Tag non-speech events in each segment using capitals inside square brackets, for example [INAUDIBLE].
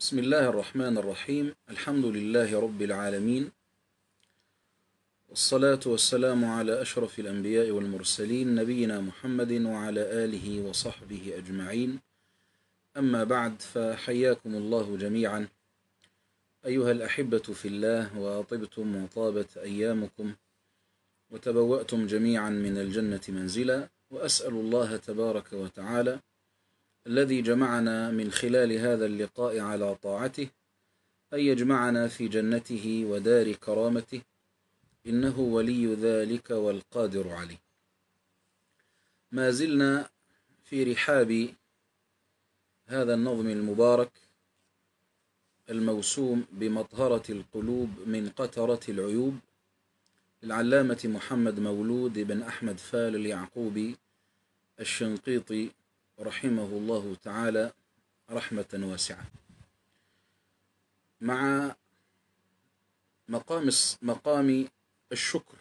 بسم الله الرحمن الرحيم الحمد لله رب العالمين والصلاة والسلام على أشرف الأنبياء والمرسلين نبينا محمد وعلى آله وصحبه أجمعين أما بعد فحياكم الله جميعا أيها الأحبة في الله وطبتم وطابت أيامكم وتبوأتم جميعا من الجنة منزلا وأسأل الله تبارك وتعالى الذي جمعنا من خلال هذا اللقاء على طاعته أن يجمعنا في جنته ودار كرامته إنه ولي ذلك والقادر عليه ما زلنا في رحاب هذا النظم المبارك الموسوم بمطهرة القلوب من قترة العيوب للعلامة محمد مولود بن أحمد فال اليعقوبي الشنقيطي رحمه الله تعالى رحمة واسعة مع مقام مقام الشكر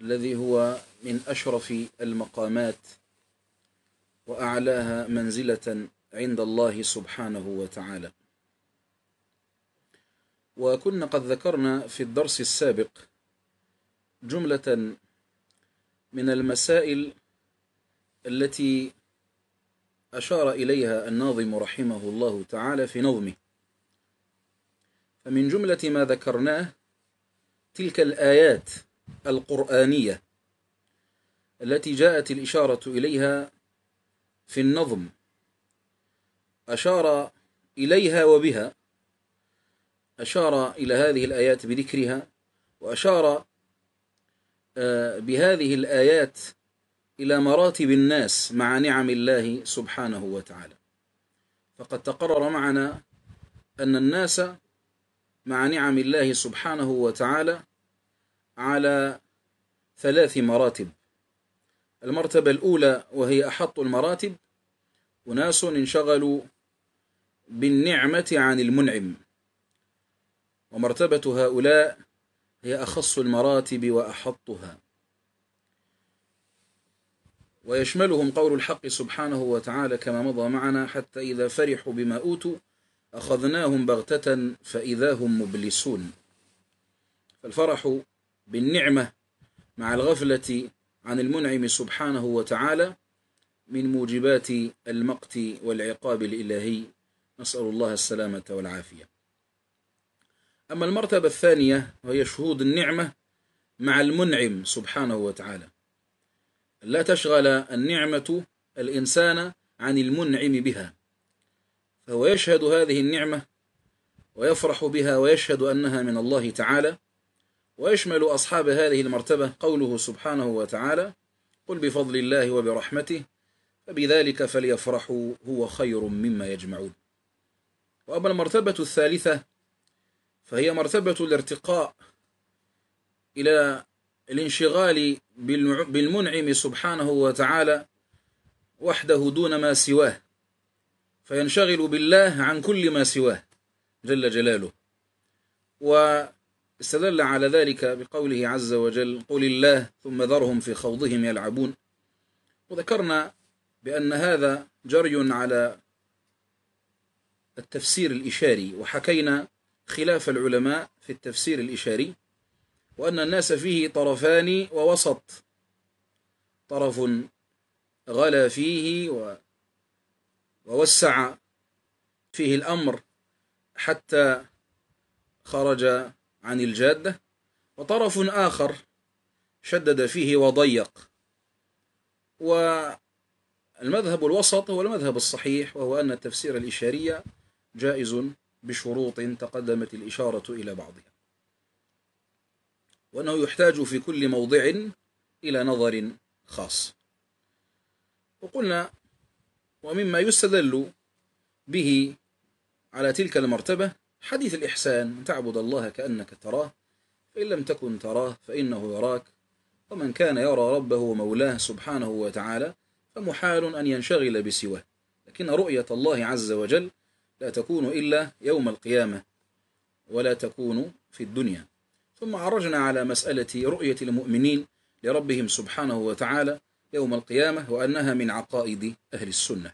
الذي هو من أشرف المقامات وأعلاها منزلة عند الله سبحانه وتعالى وكنا قد ذكرنا في الدرس السابق جملة من المسائل التي أشار إليها الناظم رحمه الله تعالى في نظمه فمن جملة ما ذكرناه تلك الآيات القرآنية التي جاءت الإشارة إليها في النظم أشار إليها وبها أشار إلى هذه الآيات بذكرها وأشار آه، بهذه الآيات إلى مراتب الناس مع نعم الله سبحانه وتعالى فقد تقرر معنا أن الناس مع نعم الله سبحانه وتعالى على ثلاث مراتب المرتبة الأولى وهي أحط المراتب أناس انشغلوا بالنعمة عن المنعم ومرتبة هؤلاء هي أخص المراتب وأحطها ويشملهم قول الحق سبحانه وتعالى كما مضى معنا حتى إذا فرحوا بما أوتوا أخذناهم بغتة فإذا هم مبلسون فالفرح بالنعمة مع الغفلة عن المنعم سبحانه وتعالى من موجبات المقت والعقاب الإلهي نسأل الله السلامة والعافية أما المرتبة الثانية وهي شهود النعمة مع المنعم سبحانه وتعالى لا تشغل النعمة الإنسان عن المنعم بها فهو يشهد هذه النعمة ويفرح بها ويشهد أنها من الله تعالى ويشمل أصحاب هذه المرتبة قوله سبحانه وتعالى قل بفضل الله وبرحمته فبذلك فليفرحوا هو خير مما يجمعون وأما المرتبة الثالثة فهي مرتبة الارتقاء إلى الانشغال بالمنعم سبحانه وتعالى وحده دون ما سواه فينشغل بالله عن كل ما سواه جل جلاله واستدل على ذلك بقوله عز وجل قل الله ثم ذرهم في خوضهم يلعبون وذكرنا بأن هذا جري على التفسير الإشاري وحكينا خلاف العلماء في التفسير الإشاري وأن الناس فيه طرفان ووسط طرف غلا فيه ووسع فيه الأمر حتى خرج عن الجادة وطرف آخر شدد فيه وضيق والمذهب الوسط هو المذهب الصحيح وهو أن التفسير الإشارية جائز بشروط تقدمت الإشارة إلى بعضها وأنه يحتاج في كل موضع إلى نظر خاص وقلنا ومما يستدل به على تلك المرتبة حديث الإحسان أن تعبد الله كأنك تراه فإن لم تكن تراه فإنه يراك ومن كان يرى ربه ومولاه سبحانه وتعالى فمحال أن ينشغل بسواه لكن رؤية الله عز وجل لا تكون إلا يوم القيامة ولا تكون في الدنيا ثم عرجنا على مسألة رؤية المؤمنين لربهم سبحانه وتعالى يوم القيامة وأنها من عقائد أهل السنة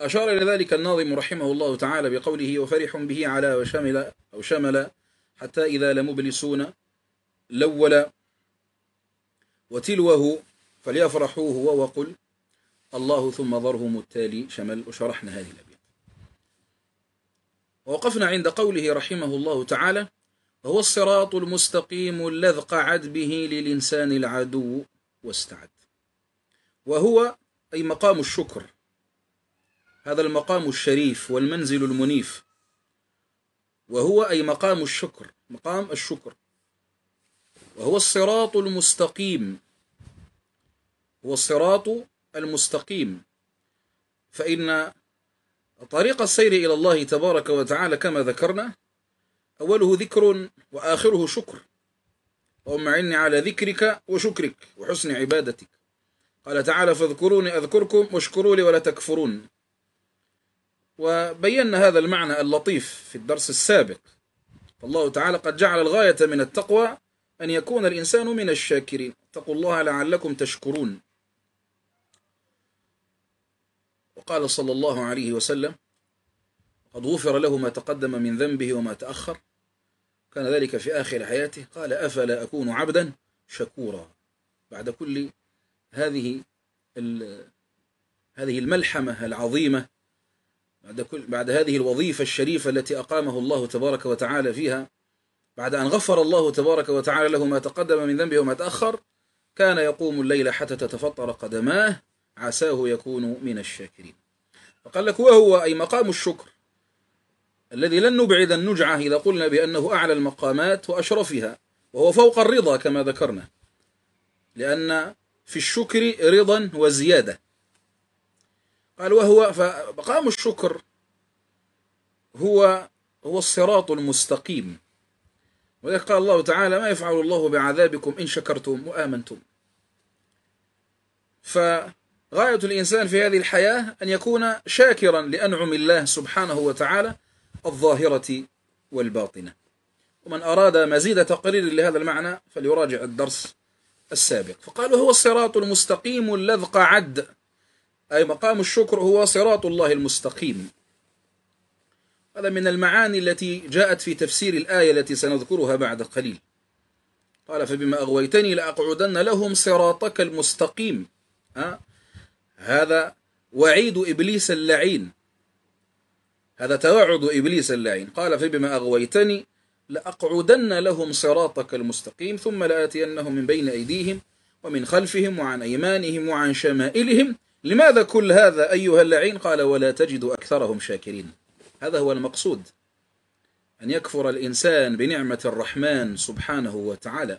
أشار إلى ذلك الناظم رحمه الله تعالى بقوله وفرح به على وشمل أو شمل حتى إذا لمبلسون لول وتلوه فليفرحوا هو وقل الله ثم ضرهم التالي شمل وشرحنا هذه الأبيات ووقفنا عند قوله رحمه الله تعالى هو الصراط المستقيم الذي قعد به للإنسان العدو واستعد وهو أي مقام الشكر هذا المقام الشريف والمنزل المنيف وهو أي مقام الشكر مقام الشكر وهو الصراط المستقيم هو الصراط المستقيم فإن طريق السير إلى الله تبارك وتعالى كما ذكرنا أوله ذكر وآخره شكر اللهم أعني على ذكرك وشكرك وحسن عبادتك قال تعالى فاذكروني أذكركم واشكروا لي ولا تكفرون وبينا هذا المعنى اللطيف في الدرس السابق فالله تعالى قد جعل الغاية من التقوى أن يكون الإنسان من الشاكرين اتقوا الله لعلكم تشكرون وقال صلى الله عليه وسلم قد غفر له ما تقدم من ذنبه وما تأخر كان ذلك في آخر حياته قال أفلا أكون عبدا شكورا بعد كل هذه هذه الملحمة العظيمة بعد, كل بعد هذه الوظيفة الشريفة التي أقامه الله تبارك وتعالى فيها بعد أن غفر الله تبارك وتعالى له ما تقدم من ذنبه وما تأخر كان يقوم الليل حتى تتفطر قدماه عساه يكون من الشاكرين فقال لك وهو أي مقام الشكر الذي لن نبعد النجعة إذا قلنا بأنه أعلى المقامات وأشرفها وهو فوق الرضا كما ذكرنا لأن في الشكر رضا وزيادة قال وهو فمقام الشكر هو هو الصراط المستقيم ولذلك قال الله تعالى ما يفعل الله بعذابكم إن شكرتم وآمنتم فغاية الإنسان في هذه الحياة أن يكون شاكرا لأنعم الله سبحانه وتعالى الظاهرة والباطنة ومن أراد مزيد تقرير لهذا المعنى فليراجع الدرس السابق فقال هو الصراط المستقيم اللذق عد أي مقام الشكر هو صراط الله المستقيم هذا من المعاني التي جاءت في تفسير الآية التي سنذكرها بعد قليل قال فبما أغويتني لأقعدن لهم صراطك المستقيم ها؟ هذا وعيد إبليس اللعين هذا توعد إبليس اللعين قال فبما أغويتني لأقعدن لهم صراطك المستقيم ثم لآتينهم من بين أيديهم ومن خلفهم وعن أيمانهم وعن شمائلهم لماذا كل هذا أيها اللعين قال ولا تجد أكثرهم شاكرين هذا هو المقصود أن يكفر الإنسان بنعمة الرحمن سبحانه وتعالى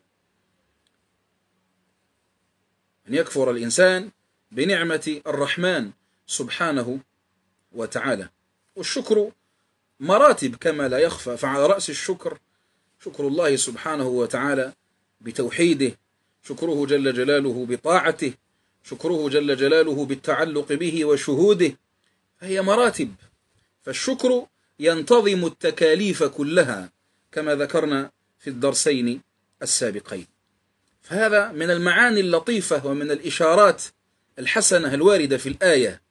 أن يكفر الإنسان بنعمة الرحمن سبحانه وتعالى والشكر مراتب كما لا يخفى فعلى رأس الشكر شكر الله سبحانه وتعالى بتوحيده شكره جل جلاله بطاعته شكره جل جلاله بالتعلق به وشهوده فهي مراتب فالشكر ينتظم التكاليف كلها كما ذكرنا في الدرسين السابقين فهذا من المعاني اللطيفة ومن الإشارات الحسنة الواردة في الآية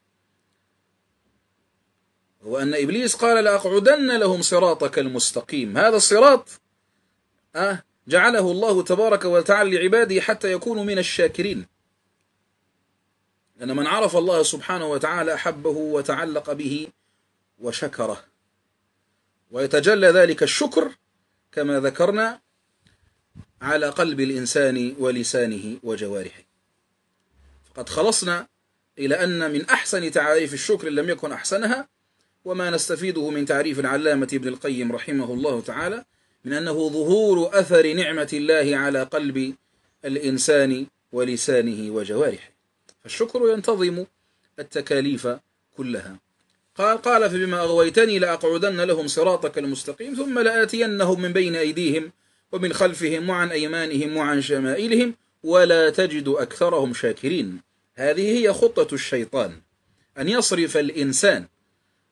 هو أن إبليس قال لأقعدن لهم صراطك المستقيم هذا الصراط أه جعله الله تبارك وتعالى لعباده حتى يكونوا من الشاكرين أن من عرف الله سبحانه وتعالى أحبه وتعلق به وشكره ويتجلى ذلك الشكر كما ذكرنا على قلب الإنسان ولسانه وجوارحه فقد خلصنا إلى أن من أحسن تعاريف الشكر لم يكن أحسنها وما نستفيده من تعريف العلامة ابن القيم رحمه الله تعالى من أنه ظهور أثر نعمة الله على قلب الإنسان ولسانه وجوارحه فالشكر ينتظم التكاليف كلها قال قال فبما أغويتني لأقعدن لهم صراطك المستقيم ثم لآتينهم من بين أيديهم ومن خلفهم وعن أيمانهم وعن شمائلهم ولا تجد أكثرهم شاكرين هذه هي خطة الشيطان أن يصرف الإنسان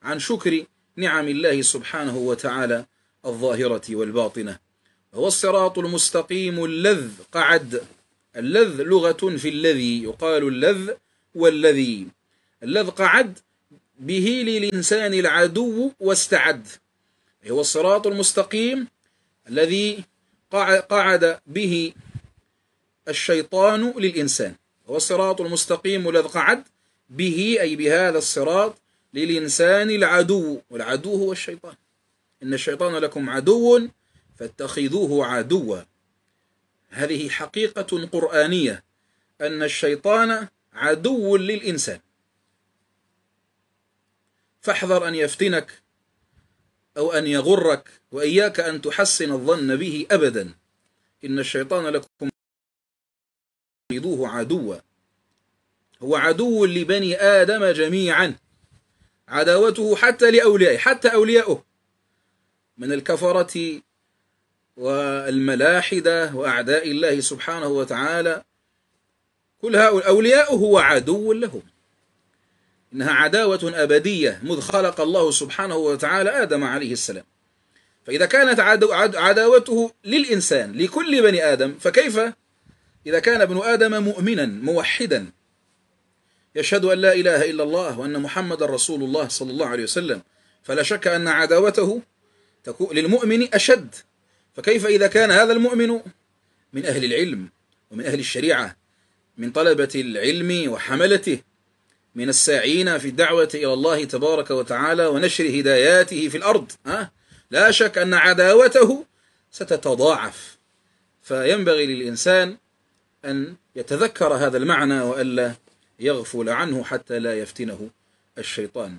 عن شكر نعم الله سبحانه وتعالى الظاهرة والباطنة هو الصراط المستقيم اللذ قعد اللذ لغة في الذي يقال اللذ والذي اللذ قعد به للإنسان العدو واستعد هو الصراط المستقيم الذي قعد به الشيطان للإنسان هو الصراط المستقيم الذي قعد به أي بهذا الصراط للإنسان العدو والعدو هو الشيطان إن الشيطان لكم عدو فاتخذوه عدوا هذه حقيقة قرآنية أن الشيطان عدو للإنسان فاحذر أن يفتنك أو أن يغرك وإياك أن تحسن الظن به أبدا إن الشيطان لكم عدو عدوا هو عدو لبني آدم جميعا عداوته حتى لأوليائه حتى أوليائه من الكفرة والملاحدة وأعداء الله سبحانه وتعالى كل هؤلاء أولياؤه وعدو لهم إنها عداوة أبدية مذ خلق الله سبحانه وتعالى آدم عليه السلام فإذا كانت عدو عداوته للإنسان لكل بني آدم فكيف إذا كان ابن آدم مؤمنا موحدا يشهد أن لا إله إلا الله وأن محمد رسول الله صلى الله عليه وسلم فلا شك أن عداوته للمؤمن أشد فكيف إذا كان هذا المؤمن من أهل العلم ومن أهل الشريعة من طلبة العلم وحملته من الساعين في الدعوة إلى الله تبارك وتعالى ونشر هداياته في الأرض ها؟ لا شك أن عداوته ستتضاعف فينبغي للإنسان أن يتذكر هذا المعنى وألا يغفل عنه حتى لا يفتنه الشيطان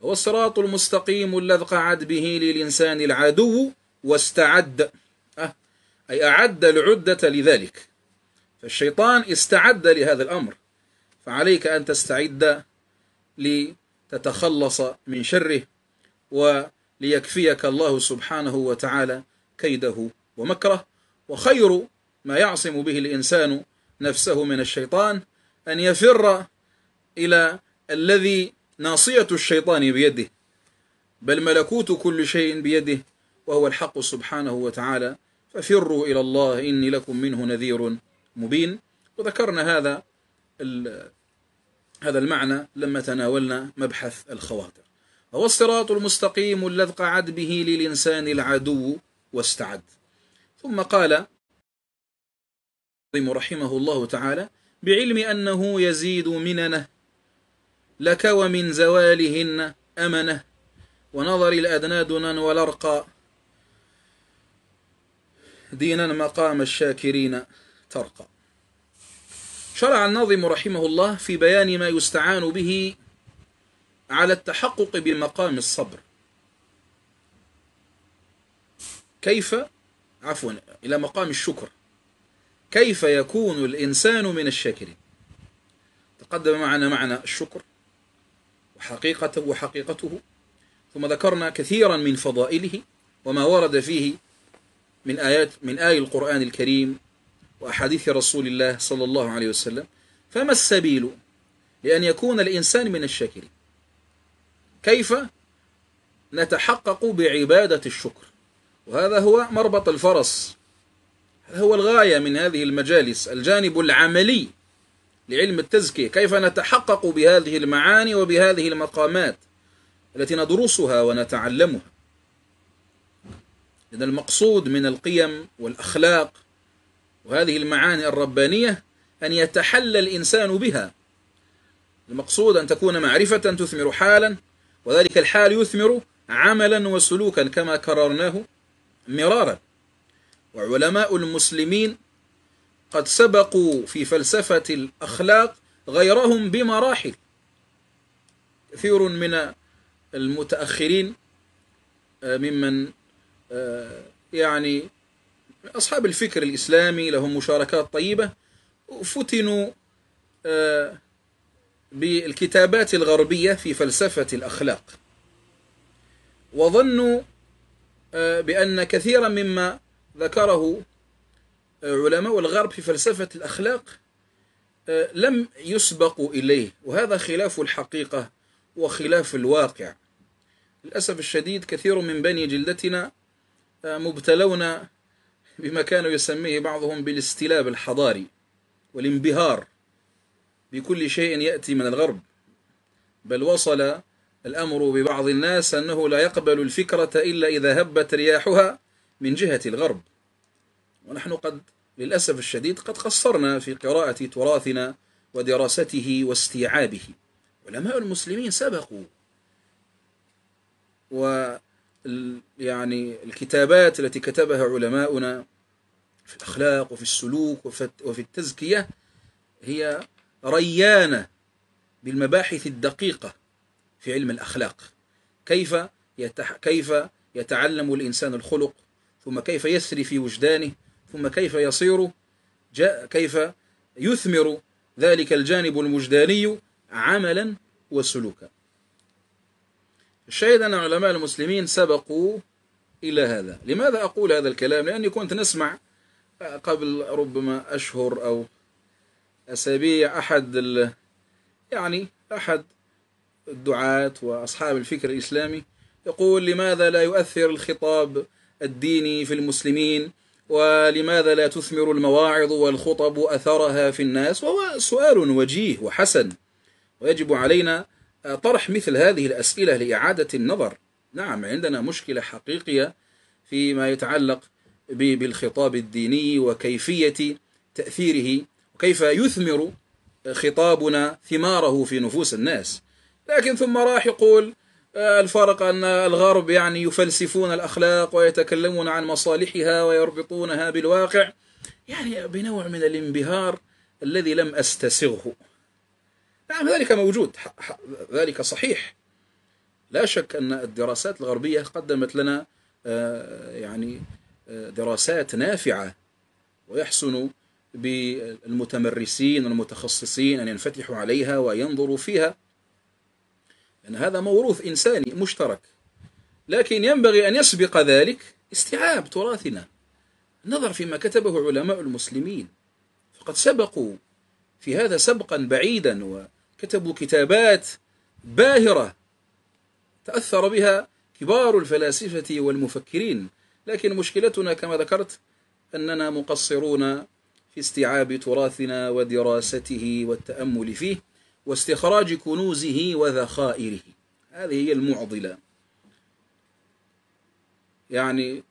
والصراط المستقيم الذي قعد به للإنسان العدو واستعد أه، أي أعد العدة لذلك فالشيطان استعد لهذا الأمر فعليك أن تستعد لتتخلص من شره وليكفيك الله سبحانه وتعالى كيده ومكره وخير ما يعصم به الإنسان نفسه من الشيطان أن يفر إلى الذي ناصية الشيطان بيده بل ملكوت كل شيء بيده وهو الحق سبحانه وتعالى ففروا إلى الله إني لكم منه نذير مبين وذكرنا هذا هذا المعنى لما تناولنا مبحث الخواطر هو الصراط المستقيم الذي قعد به للإنسان العدو واستعد ثم قال رحمه الله تعالى بعلم أنه يزيد مننه لك ومن زوالهن أمنه ونظر الأدنى دنا والأرقى دينا مقام الشاكرين ترقى شرع الناظم رحمه الله في بيان ما يستعان به على التحقق بمقام الصبر كيف عفوا إلى مقام الشكر كيف يكون الإنسان من الشاكرين تقدم معنا معنى الشكر وحقيقته وحقيقته ثم ذكرنا كثيرا من فضائله وما ورد فيه من آيات من آي القرآن الكريم وأحاديث رسول الله صلى الله عليه وسلم فما السبيل لأن يكون الإنسان من الشاكرين كيف نتحقق بعبادة الشكر وهذا هو مربط الفرس هو الغاية من هذه المجالس الجانب العملي لعلم التزكية كيف نتحقق بهذه المعاني وبهذه المقامات التي ندرسها ونتعلمها إذا المقصود من القيم والأخلاق وهذه المعاني الربانية أن يتحلى الإنسان بها المقصود أن تكون معرفة تثمر حالا وذلك الحال يثمر عملا وسلوكا كما كررناه مرارا وعلماء المسلمين قد سبقوا في فلسفة الأخلاق غيرهم بمراحل كثير من المتأخرين آه، ممن آه، يعني أصحاب الفكر الإسلامي لهم مشاركات طيبة فتنوا آه، بالكتابات الغربية في فلسفة الأخلاق وظنوا بأن كثيرا مما ذكره آه، علماء الغرب في فلسفة الأخلاق آه، لم يسبقوا إليه وهذا خلاف الحقيقة وخلاف الواقع للأسف الشديد كثير من بني جلدتنا آه، مبتلون بما كانوا يسميه بعضهم بالاستلاب الحضاري والانبهار بكل شيء يأتي من الغرب بل وصل الأمر ببعض الناس أنه لا يقبل الفكرة إلا إذا هبت رياحها من جهة الغرب ونحن قد للأسف الشديد قد قصرنا في قراءة تراثنا ودراسته واستيعابه علماء المسلمين سبقوا و يعني الكتابات التي كتبها علماؤنا في الأخلاق وفي السلوك وفي التزكية هي ريانة بالمباحث الدقيقة في علم الأخلاق كيف كيف يتعلم الإنسان الخلق ثم كيف يسري في وجدانه ثم كيف يصير جاء كيف يثمر ذلك الجانب الوجداني عملا وسلوكا الشاهد أن علماء المسلمين سبقوا إلى هذا لماذا أقول هذا الكلام لأني كنت نسمع قبل ربما أشهر أو أسابيع أحد يعني أحد الدعاة وأصحاب الفكر الإسلامي يقول لماذا لا يؤثر الخطاب الدين في المسلمين ولماذا لا تثمر المواعظ والخطب أثرها في الناس وهو سؤال وجيه وحسن ويجب علينا طرح مثل هذه الأسئلة لإعادة النظر نعم عندنا مشكلة حقيقية فيما يتعلق بالخطاب الديني وكيفية تأثيره وكيف يثمر خطابنا ثماره في نفوس الناس لكن ثم راح يقول الفرق أن الغرب يعني يفلسفون الأخلاق ويتكلمون عن مصالحها ويربطونها بالواقع يعني بنوع من الانبهار الذي لم أستسغه نعم ذلك موجود ذلك صحيح لا شك أن الدراسات الغربية قدمت لنا آه، يعني آه، دراسات نافعة ويحسن بالمتمرسين المتخصصين أن ينفتحوا عليها وينظروا فيها أن هذا موروث إنساني مشترك لكن ينبغي أن يسبق ذلك استيعاب تراثنا النظر فيما كتبه علماء المسلمين فقد سبقوا في هذا سبقا بعيدا وكتبوا كتابات باهرة تأثر بها كبار الفلاسفة والمفكرين لكن مشكلتنا كما ذكرت أننا مقصرون في استيعاب تراثنا ودراسته والتأمل فيه واستخراج كنوزه وذخائره هذه هي المعضلة يعني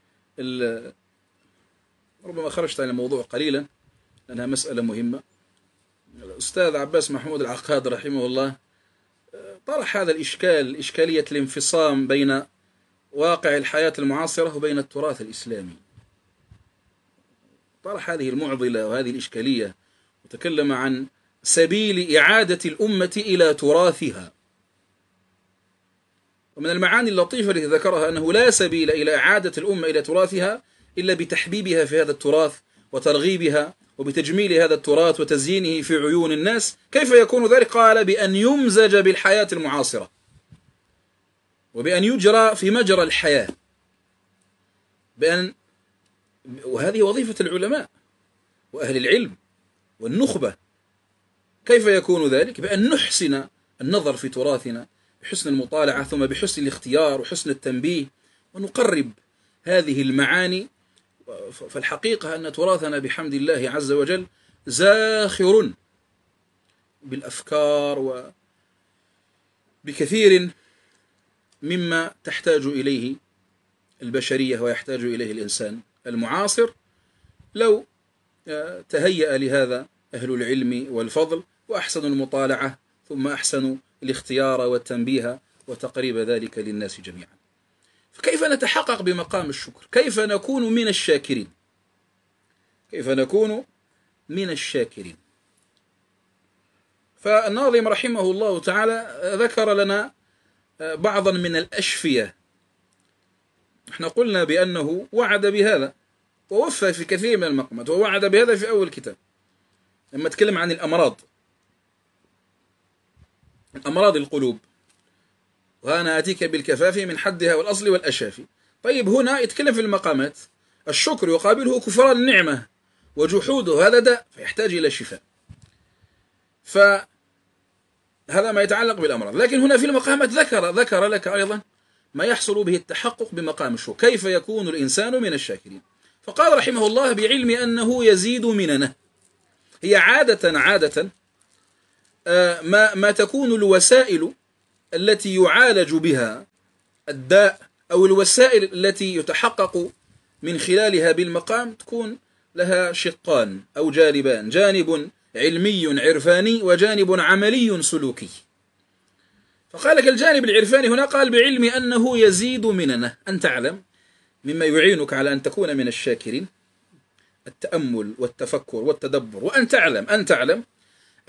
ربما خرجت عن الموضوع قليلا لأنها مسألة مهمة الأستاذ عباس محمود العقاد رحمه الله آه، طرح هذا الإشكال إشكالية الانفصام بين واقع الحياة المعاصرة وبين التراث الإسلامي طرح هذه المعضلة وهذه الإشكالية وتكلم عن سبيل إعادة الأمة إلى تراثها ومن المعاني اللطيفة التي ذكرها أنه لا سبيل إلى إعادة الأمة إلى تراثها إلا بتحبيبها في هذا التراث وترغيبها وبتجميل هذا التراث وتزيينه في عيون الناس كيف يكون ذلك قال بأن يمزج بالحياة المعاصرة وبأن يجرى في مجرى الحياة بأن وهذه وظيفة العلماء وأهل العلم والنخبة كيف يكون ذلك؟ بأن نحسن النظر في تراثنا بحسن المطالعة ثم بحسن الاختيار وحسن التنبيه ونقرب هذه المعاني فالحقيقة أن تراثنا بحمد الله عز وجل زاخر بالأفكار وبكثير مما تحتاج إليه البشرية ويحتاج إليه الإنسان المعاصر لو تهيأ لهذا أهل العلم والفضل وأحسنوا المطالعة ثم أحسنوا الاختيار والتنبيه وتقريب ذلك للناس جميعا فكيف نتحقق بمقام الشكر كيف نكون من الشاكرين كيف نكون من الشاكرين فالناظم رحمه الله تعالى ذكر لنا آه، بعضا من الأشفية احنا قلنا بأنه وعد بهذا ووفى في كثير من المقامات ووعد بهذا في أول كتاب لما تكلم عن الأمراض أمراض القلوب وأنا أتيك بالكفاف من حدها والأصل والأشافي طيب هنا يتكلم في المقامات الشكر يقابله كفران النعمة وجحوده هذا داء فيحتاج إلى شفاء فهذا ما يتعلق بالأمراض لكن هنا في المقامات ذكر ذكر لك أيضا ما يحصل به التحقق بمقام الشكر كيف يكون الإنسان من الشاكرين فقال رحمه الله بعلم أنه يزيد مننه هي عادة عادة ما, ما تكون الوسائل التي يعالج بها الداء أو الوسائل التي يتحقق من خلالها بالمقام تكون لها شقان أو جانبان جانب علمي عرفاني وجانب عملي سلوكي فقال لك الجانب العرفاني هنا قال بعلم أنه يزيد مننا أن تعلم مما يعينك على أن تكون من الشاكرين التأمل والتفكر والتدبر وأن تعلم أن تعلم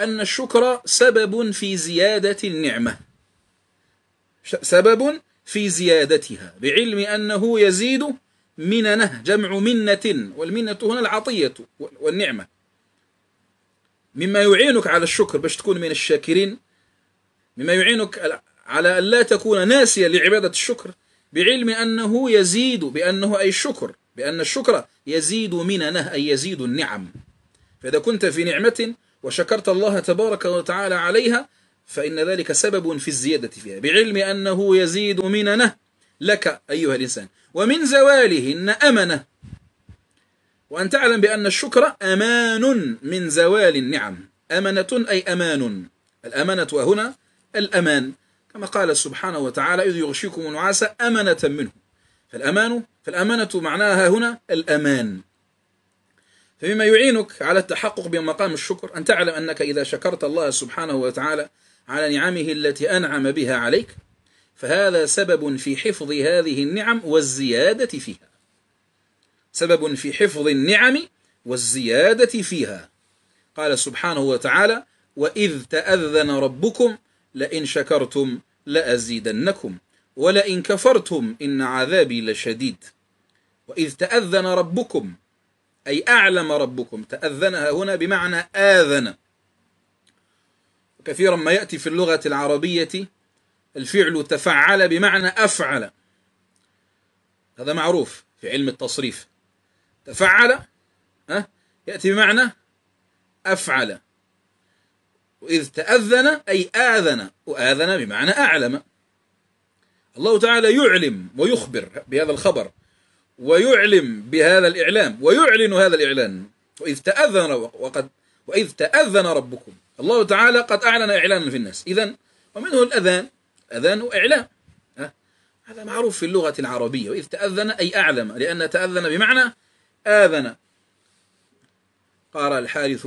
أن الشكر سبب في زيادة النعمة سبب في زيادتها بعلم أنه يزيد مننه جمع منة والمنة هنا العطية والنعمة مما يعينك على الشكر باش تكون من الشاكرين مما يعينك على أن لا تكون ناسيا لعبادة الشكر بعلم أنه يزيد بأنه أي الشكر بأن الشكر يزيد مننه أي يزيد النعم فإذا كنت في نعمة وشكرت الله تبارك وتعالى عليها فإن ذلك سبب في الزيادة فيها بعلم أنه يزيد مننه لك أيها الإنسان ومن زوالهن أمنه وأن تعلم بأن الشكر أمان من زوال النعم أمنة أي أمان الأمانة وهنا الأمان كما قال سبحانه وتعالى إذ يغشيكم النعاس أمنة منه فالأمان فالأمانة معناها هنا الأمان فبما يعينك على التحقق بمقام الشكر أن تعلم أنك إذا شكرت الله سبحانه وتعالى على نعمه التي أنعم بها عليك فهذا سبب في حفظ هذه النعم والزيادة فيها سبب في حفظ النعم والزيادة فيها قال سبحانه وتعالى وإذ تأذن ربكم لئن شكرتم لأزيدنكم ولئن كفرتم إن عذابي لشديد وإذ تأذن ربكم أي أعلم ربكم تأذنها هنا بمعنى آذن كثيرا ما يأتي في اللغة العربية الفعل تفعل بمعنى أفعل هذا معروف في علم التصريف تفعل ها يأتي بمعنى أفعل وإذ تأذن أي آذن وآذن بمعنى أعلم الله تعالى يعلم ويخبر بهذا الخبر ويعلم بهذا الإعلام ويعلن هذا الإعلان وإذ تأذن وقد وإذ تأذن ربكم الله تعالى قد أعلن إعلانا في الناس إذا ومنه الأذان أذان وإعلام هذا معروف في اللغة العربية وإذ تأذن أي أعلم لأن تأذن بمعنى آذن قال الحارث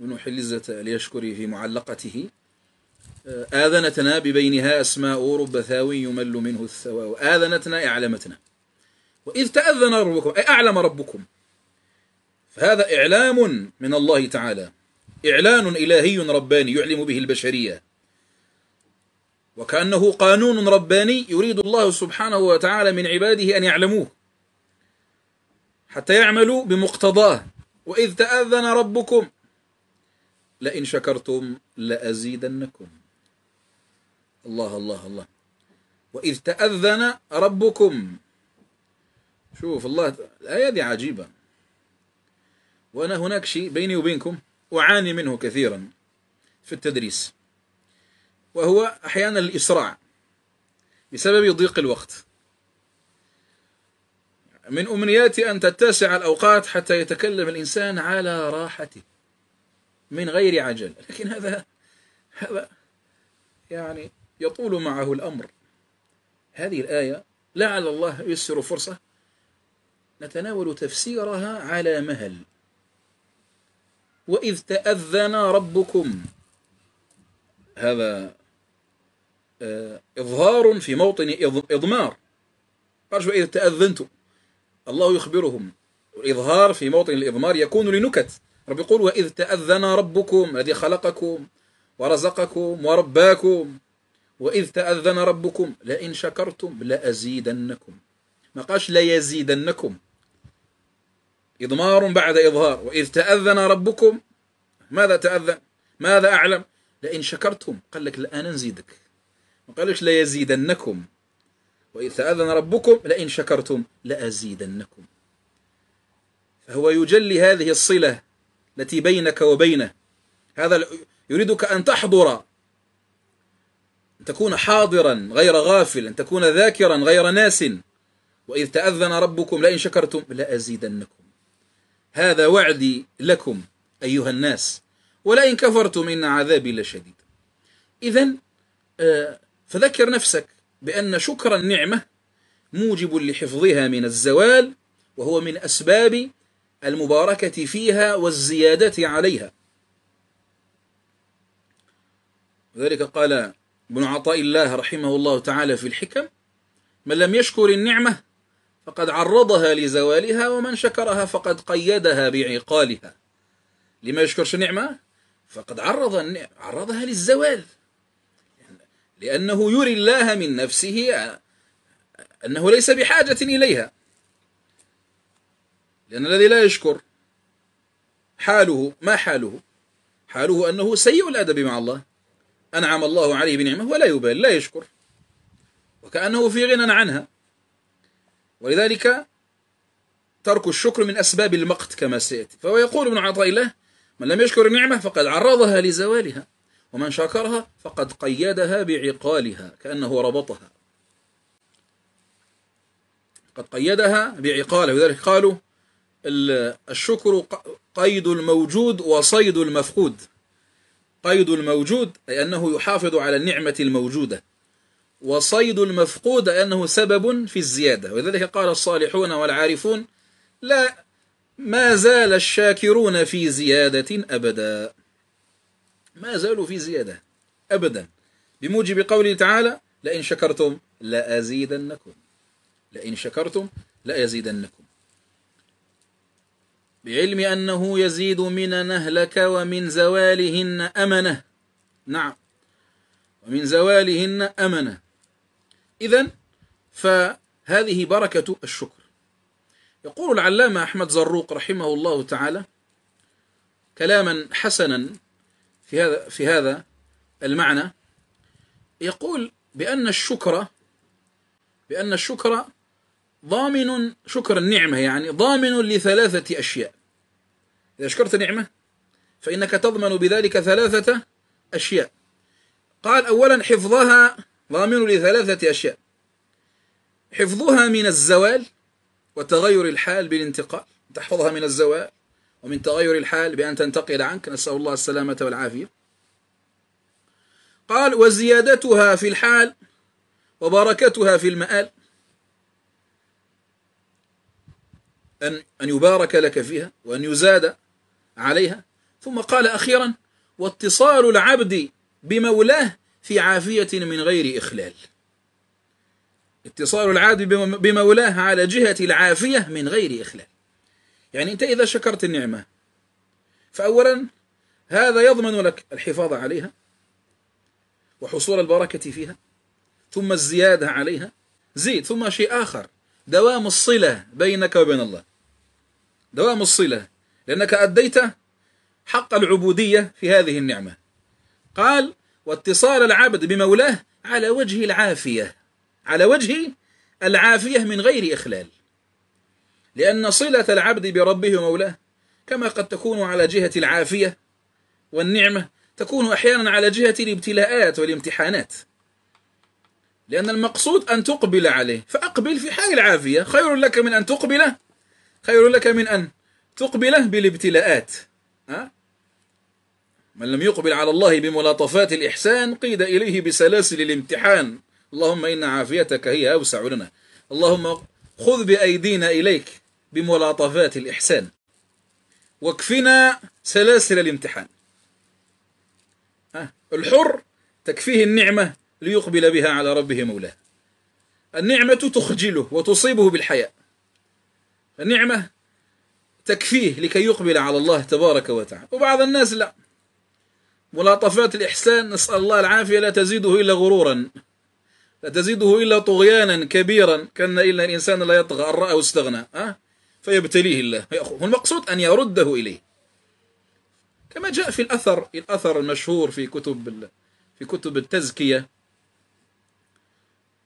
بن حلزة ليشكري في معلقته آذنتنا ببينها أسماء رب ثاوي يمل منه الثواء آذنتنا أعلمتنا وإذ تأذن ربكم أي أعلم ربكم فهذا إعلام من الله تعالى إعلان إلهي رباني يعلم به البشرية وكأنه قانون رباني يريد الله سبحانه وتعالى من عباده أن يعلموه حتى يعملوا بمقتضاه وإذ تأذن ربكم لئن شكرتم لأزيدنكم الله الله الله وإذ تأذن ربكم شوف الله الآية دي عجيبة وأنا هناك شيء بيني وبينكم أعاني منه كثيرا في التدريس وهو أحيانا الإسراع بسبب ضيق الوقت من أمنياتي أن تتسع الأوقات حتى يتكلم الإنسان على راحته من غير عجل لكن هذا هذا يعني يطول معه الأمر هذه الآية لعل الله ييسر فرصة نتناول تفسيرها على مهل وإذ تأذن ربكم هذا آه، إظهار في موطن إضمار قالش وإذ تأذنتم الله يخبرهم الإظهار في موطن الإضمار يكون لنكت رب يقول وإذ تأذن ربكم الذي خلقكم ورزقكم ورباكم وإذ تأذن ربكم لئن شكرتم لأزيدنكم ما قالش ليزيدنكم إضمار بعد إظهار وإذ تأذن ربكم ماذا تأذن ماذا أعلم لئن شكرتم قال لك الآن نزيدك ما قالش ليزيدنكم وإذ تأذن ربكم لئن شكرتم لأزيدنكم فهو يجلي هذه الصلة التي بينك وبينه هذا يريدك أن تحضر أن تكون حاضرا غير غافل أن تكون ذاكرا غير ناس وإذ تأذن ربكم لئن شكرتم لأزيدنكم هذا وعدي لكم أيها الناس ولئن كفرتم إن عذابي لشديد إذا آه، فذكر نفسك بأن شكر النعمة موجب لحفظها من الزوال وهو من أسباب المباركة فيها والزيادة عليها ذلك قال ابن عطاء الله رحمه الله تعالى في الحكم من لم يشكر النعمة فقد عرضها لزوالها ومن شكرها فقد قيدها بعقالها لما يشكرش نعمة فقد عرض عرضها للزوال لأنه يري الله من نفسه أنه ليس بحاجة إليها لأن الذي لا يشكر حاله ما حاله حاله أنه سيء الأدب مع الله أنعم الله عليه بنعمة ولا يبال لا يشكر وكأنه في غنى عنها ولذلك ترك الشكر من أسباب المقت كما سيأتي فهو يقول ابن عطاء الله من لم يشكر النعمة فقد عرضها لزوالها ومن شكرها فقد قيدها بعقالها كأنه ربطها قد قيدها بعقالها لذلك قالوا الشكر قيد الموجود وصيد المفقود قيد الموجود أي أنه يحافظ على النعمة الموجودة وصيد المفقود أنه سبب في الزيادة ولذلك قال الصالحون والعارفون لا ما زال الشاكرون في زيادة أبدا ما زالوا في زيادة أبدا بموجب قوله تعالى لئن شكرتم لأزيدنكم لئن شكرتم لأزيدنكم بعلم أنه يزيد من نهلك ومن زوالهن أمنة نعم ومن زوالهن أمنة إذا فهذه بركة الشكر يقول العلامة أحمد زروق رحمه الله تعالى كلاما حسنا في هذا في هذا المعنى يقول بأن الشكر بأن الشكر ضامن شكر النعمة يعني ضامن لثلاثة أشياء إذا شكرت نعمة فإنك تضمن بذلك ثلاثة أشياء قال أولا حفظها ضامن لثلاثة أشياء حفظها من الزوال وتغير الحال بالانتقال تحفظها من الزوال ومن تغير الحال بأن تنتقل عنك نسأل الله السلامة والعافية قال وزيادتها في الحال وبركتها في المآل أن أن يبارك لك فيها وأن يزاد عليها ثم قال أخيرا واتصال العبد بمولاه في عافية من غير إخلال اتصال العبد بمولاه على جهة العافية من غير إخلال يعني أنت إذا شكرت النعمة فأولا هذا يضمن لك الحفاظ عليها وحصول البركة فيها ثم الزيادة عليها زيد ثم شيء آخر دوام الصلة بينك وبين الله دوام الصلة لأنك أديت حق العبودية في هذه النعمة قال واتصال العبد بمولاه على وجه العافية على وجه العافية من غير إخلال لأن صلة العبد بربه ومولاه كما قد تكون على جهة العافية والنعمة تكون أحيانا على جهة الابتلاءات والامتحانات لأن المقصود أن تقبل عليه فأقبل في حال العافية خير لك من أن تقبله خير لك من أن تقبله بالابتلاءات ها؟ من لم يقبل على الله بملاطفات الإحسان قيد إليه بسلاسل الامتحان اللهم إن عافيتك هي أوسع لنا اللهم خذ بأيدينا إليك بملاطفات الإحسان واكفنا سلاسل الامتحان الحر تكفيه النعمة ليقبل بها على ربه مولاه النعمة تخجله وتصيبه بالحياء النعمة تكفيه لكي يقبل على الله تبارك وتعالى وبعض الناس لا ملاطفات الإحسان نسأل الله العافية لا تزيده إلا غرورا لا تزيده إلا طغيانا كبيرا كان إلا الإنسان لا يطغى أن رأى واستغنى أه؟ فيبتليه الله يأخذ المقصود أن يرده إليه كما جاء في الأثر الأثر المشهور في كتب في كتب التزكية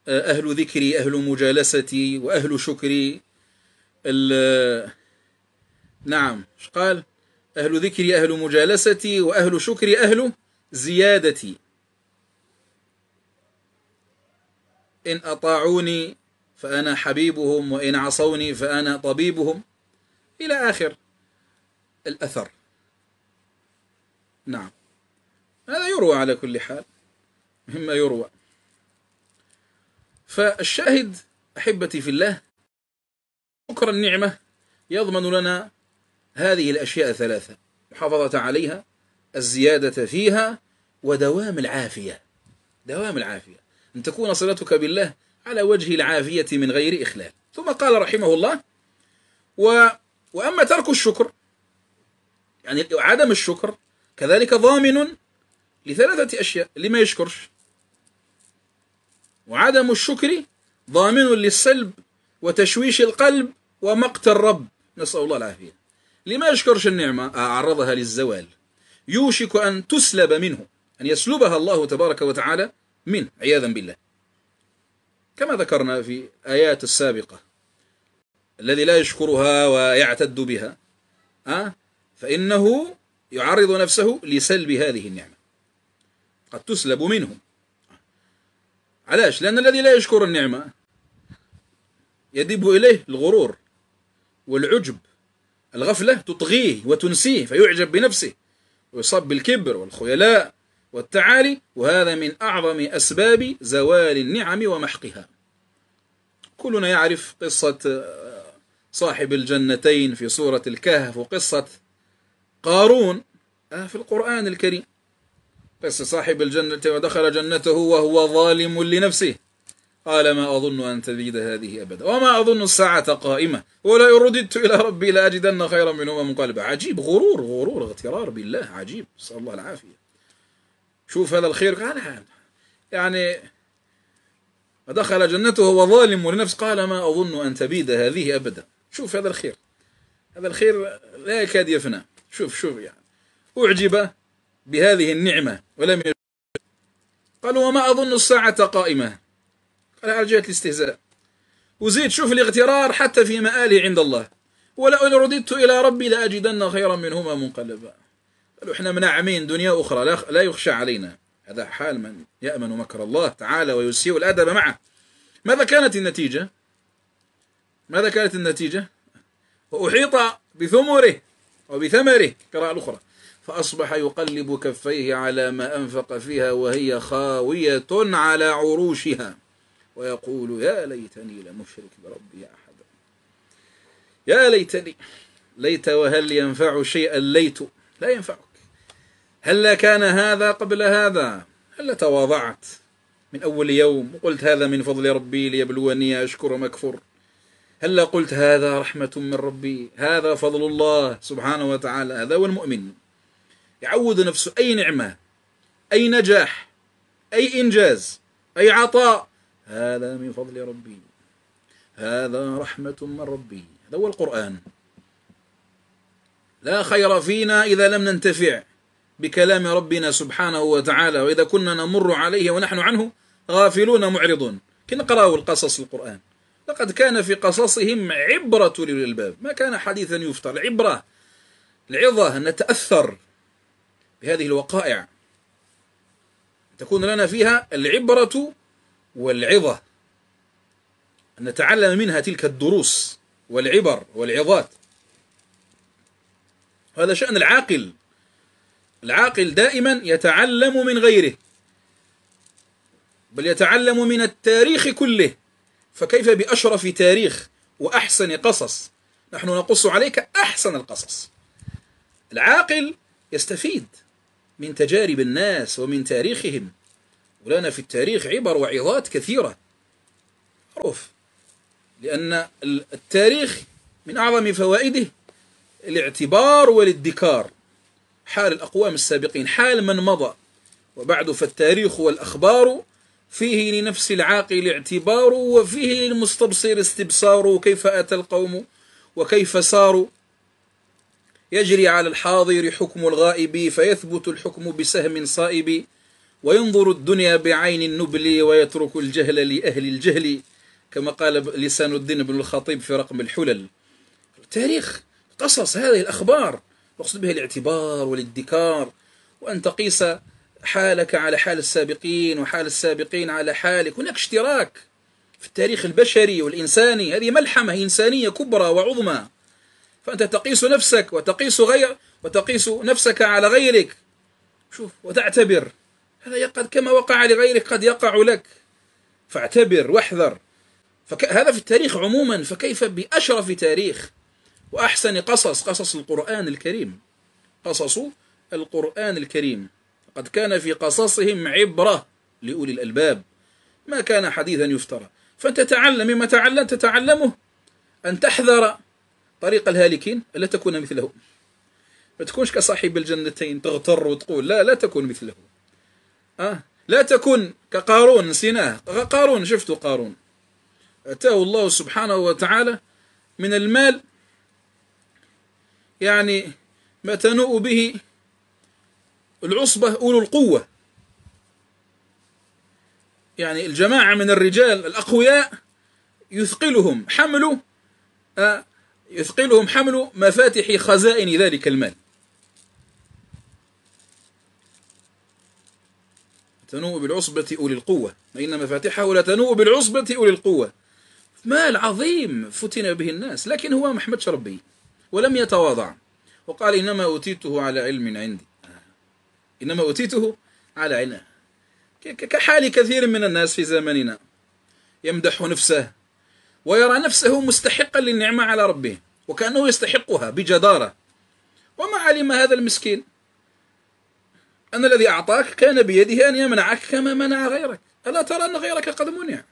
آه، أهل ذكري أهل مجالستي وأهل شكري نعم قال أهل ذكري أهل مجالستي وأهل شكري أهل زيادتي إن أطاعوني فأنا حبيبهم وإن عصوني فأنا طبيبهم إلى آخر الأثر نعم هذا يروى على كل حال مما يروى فالشاهد أحبتي في الله شكر النعمة يضمن لنا هذه الأشياء ثلاثة محافظة عليها الزيادة فيها ودوام العافية دوام العافية أن تكون صلتك بالله على وجه العافية من غير إخلال ثم قال رحمه الله و... وأما ترك الشكر يعني عدم الشكر كذلك ضامن لثلاثة أشياء لما يشكرش وعدم الشكر ضامن للسلب وتشويش القلب ومقت الرب نسأل الله العافية لما يشكرش النعمة أعرضها للزوال يوشك أن تسلب منه أن يسلبها الله تبارك وتعالى منه عياذا بالله كما ذكرنا في آيات السابقة الذي لا يشكرها ويعتد بها آه؟ فإنه يعرض نفسه لسلب هذه النعمة قد تسلب منه علاش لأن الذي لا يشكر النعمة يدب إليه الغرور والعجب الغفلة تطغيه وتنسيه فيعجب بنفسه ويصاب بالكبر والخيلاء والتعالي وهذا من أعظم أسباب زوال النعم ومحقها كلنا يعرف قصة آه، صاحب الجنتين في سورة الكهف وقصة قارون آه، في القرآن الكريم قصة صاحب الجنة ودخل جنته وهو ظالم لنفسه قال ما أظن أن تبيد هذه أبدا وما أظن الساعة قائمة ولا رددت إلى ربي لأجدن خيرا منهما منقلبا عجيب غرور غرور اغترار بالله عجيب نسأل الله العافية شوف هذا الخير قال نعم. يعني دخل جنته وظالم لنفسه قال ما أظن أن تبيد هذه أبدا شوف هذا الخير هذا الخير لا يكاد يفنى شوف شوف يعني أعجب بهذه النعمة ولم يجب قال وما أظن الساعة قائمة على جهة الاستهزاء وزيد شوف الاغترار حتى في مآلي عند الله ولئن رددت إلى ربي لأجدن خيرا منهما منقلبا قالوا احنا منعمين دنيا أخرى لا يخشى علينا هذا حال من يأمن مكر الله تعالى ويسيء الأدب معه ماذا كانت النتيجة ماذا كانت النتيجة وأحيط بثمره وبثمره قراءة الأخرى فأصبح يقلب كفيه على ما أنفق فيها وهي خاوية على عروشها ويقول يا ليتني لم أشرك بربي أحدا يا ليتني ليت وهل ينفع شيئا ليت لا ينفعك هل كان هذا قبل هذا هل تواضعت من أول يوم وقلت هذا من فضل ربي ليبلوني أشكر مكفر هل قلت هذا رحمة من ربي هذا فضل الله سبحانه وتعالى هذا هو المؤمن يعود نفسه أي نعمة أي نجاح أي إنجاز أي عطاء هذا من فضل ربي هذا رحمة من ربي هذا هو القرآن لا خير فينا إذا لم ننتفع بكلام ربنا سبحانه وتعالى وإذا كنا نمر عليه ونحن عنه غافلون معرضون كنقرأوا القصص القرآن لقد كان في قصصهم عبرة للباب ما كان حديثا يفتر العبرة العظة أن نتأثر بهذه الوقائع تكون لنا فيها العبرة والعظة أن نتعلم منها تلك الدروس والعبر والعظات هذا شأن العاقل العاقل دائما يتعلم من غيره بل يتعلم من التاريخ كله فكيف بأشرف تاريخ وأحسن قصص نحن نقص عليك أحسن القصص العاقل يستفيد من تجارب الناس ومن تاريخهم ولنا في التاريخ عبر وعظات كثيرة معروف لأن التاريخ من أعظم فوائده الاعتبار والادكار حال الأقوام السابقين حال من مضى وبعد فالتاريخ والأخبار فيه لنفس العاقل اعتبار وفيه للمستبصر استبصار كيف أتى القوم وكيف ساروا يجري على الحاضر حكم الغائب فيثبت الحكم بسهم صائب وينظر الدنيا بعين النبل ويترك الجهل لأهل الجهل كما قال لسان الدين بن الخطيب في رقم الحلل التاريخ قصص هذه الأخبار نقصد بها الاعتبار والادكار وأن تقيس حالك على حال السابقين وحال السابقين على حالك هناك اشتراك في التاريخ البشري والإنساني هذه ملحمة إنسانية كبرى وعظمى فأنت تقيس نفسك وتقيس غير وتقيس نفسك على غيرك شوف وتعتبر هذا قد كما وقع لغيرك قد يقع لك فاعتبر واحذر فك... هذا في التاريخ عموما فكيف بأشرف تاريخ وأحسن قصص قصص القرآن الكريم قصص القرآن الكريم قد كان في قصصهم عبرة لأولي الألباب ما كان حديثا يفترى فأنت تعلم مما تعلم تتعلمه أن تحذر طريق الهالكين ألا تكون مثله ما تكونش كصاحب الجنتين تغتر وتقول لا لا تكون مثله أه؟ لا تكن كقارون نسيناه قارون شفتوا قارون أتاه الله سبحانه وتعالى من المال يعني ما تنوء به العصبة أولو القوة يعني الجماعة من الرجال الأقوياء يثقلهم حمل آه، يثقلهم حمل مفاتح خزائن ذلك المال تنوء بالعصبة أولي القوة وإن مفاتحه تنوء بالعصبة أولي القوة مال عظيم فتن به الناس لكن هو ما احمدش ربي ولم يتواضع وقال إنما أوتيته على علم عندي آه. إنما أوتيته على علم كحال كثير من الناس في زمننا يمدح نفسه ويرى نفسه مستحقا للنعمة على ربه وكأنه يستحقها بجدارة وما علم هذا المسكين أن الذي أعطاك كان بيده أن يمنعك كما منع غيرك ألا ترى أن غيرك قد منع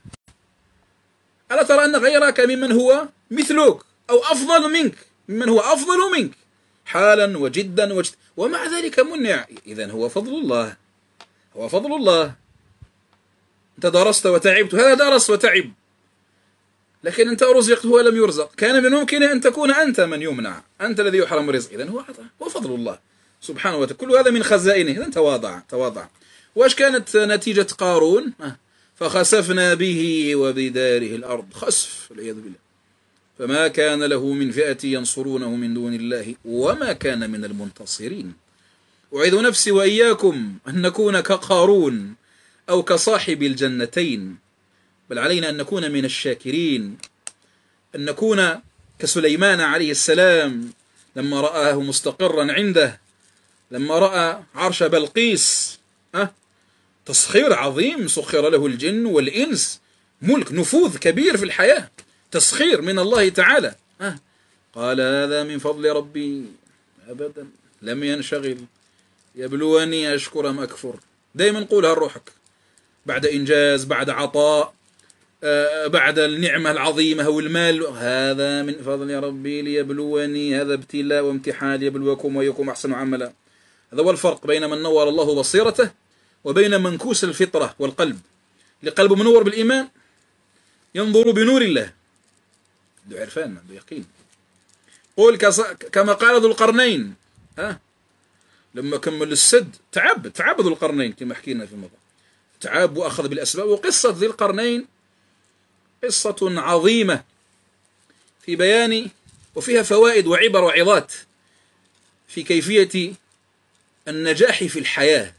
ألا ترى أن غيرك ممن هو مثلك أو أفضل منك ممن هو أفضل منك حالا وجدا وجد ومع ذلك منع إذا هو فضل الله هو فضل الله أنت درست وتعبت هذا درس وتعب لكن أنت رزقت هو لم يرزق كان من ممكن أن تكون أنت من يمنع أنت الذي يحرم الرزق إذا هو هو فضل الله سبحانه وتعالى كل هذا من خزائنه إذن تواضع تواضع واش كانت نتيجة قارون فخسفنا به وبداره الأرض خسف والعياذ بالله فما كان له من فئة ينصرونه من دون الله وما كان من المنتصرين أعيذ نفسي وإياكم أن نكون كقارون أو كصاحب الجنتين بل علينا أن نكون من الشاكرين أن نكون كسليمان عليه السلام لما رآه مستقرا عنده لما رأى عرش بلقيس أه تسخير عظيم سخر له الجن والإنس ملك نفوذ كبير في الحياة تسخير من الله تعالى أه قال هذا من فضل ربي أبدا لم ينشغل يبلوني أشكر أم أكفر دايما قولها لروحك بعد إنجاز بعد عطاء أه، بعد النعمة العظيمة والمال هذا من فضل ربي ليبلوني هذا ابتلاء وامتحان ليبلوكم ويكم أحسن عملا هذا هو الفرق بين من نور الله بصيرته وبين منكوس الفطرة والقلب لقلب منور بالإيمان ينظر بنور الله ذو عرفان بيقين يقين قول كما قال ذو القرنين ها لما كمل السد تعب تعب ذو القرنين كما حكينا في مضى تعب وأخذ بالأسباب وقصة ذي القرنين قصة عظيمة في بيان وفيها فوائد وعبر وعظات في كيفية النجاح في الحياة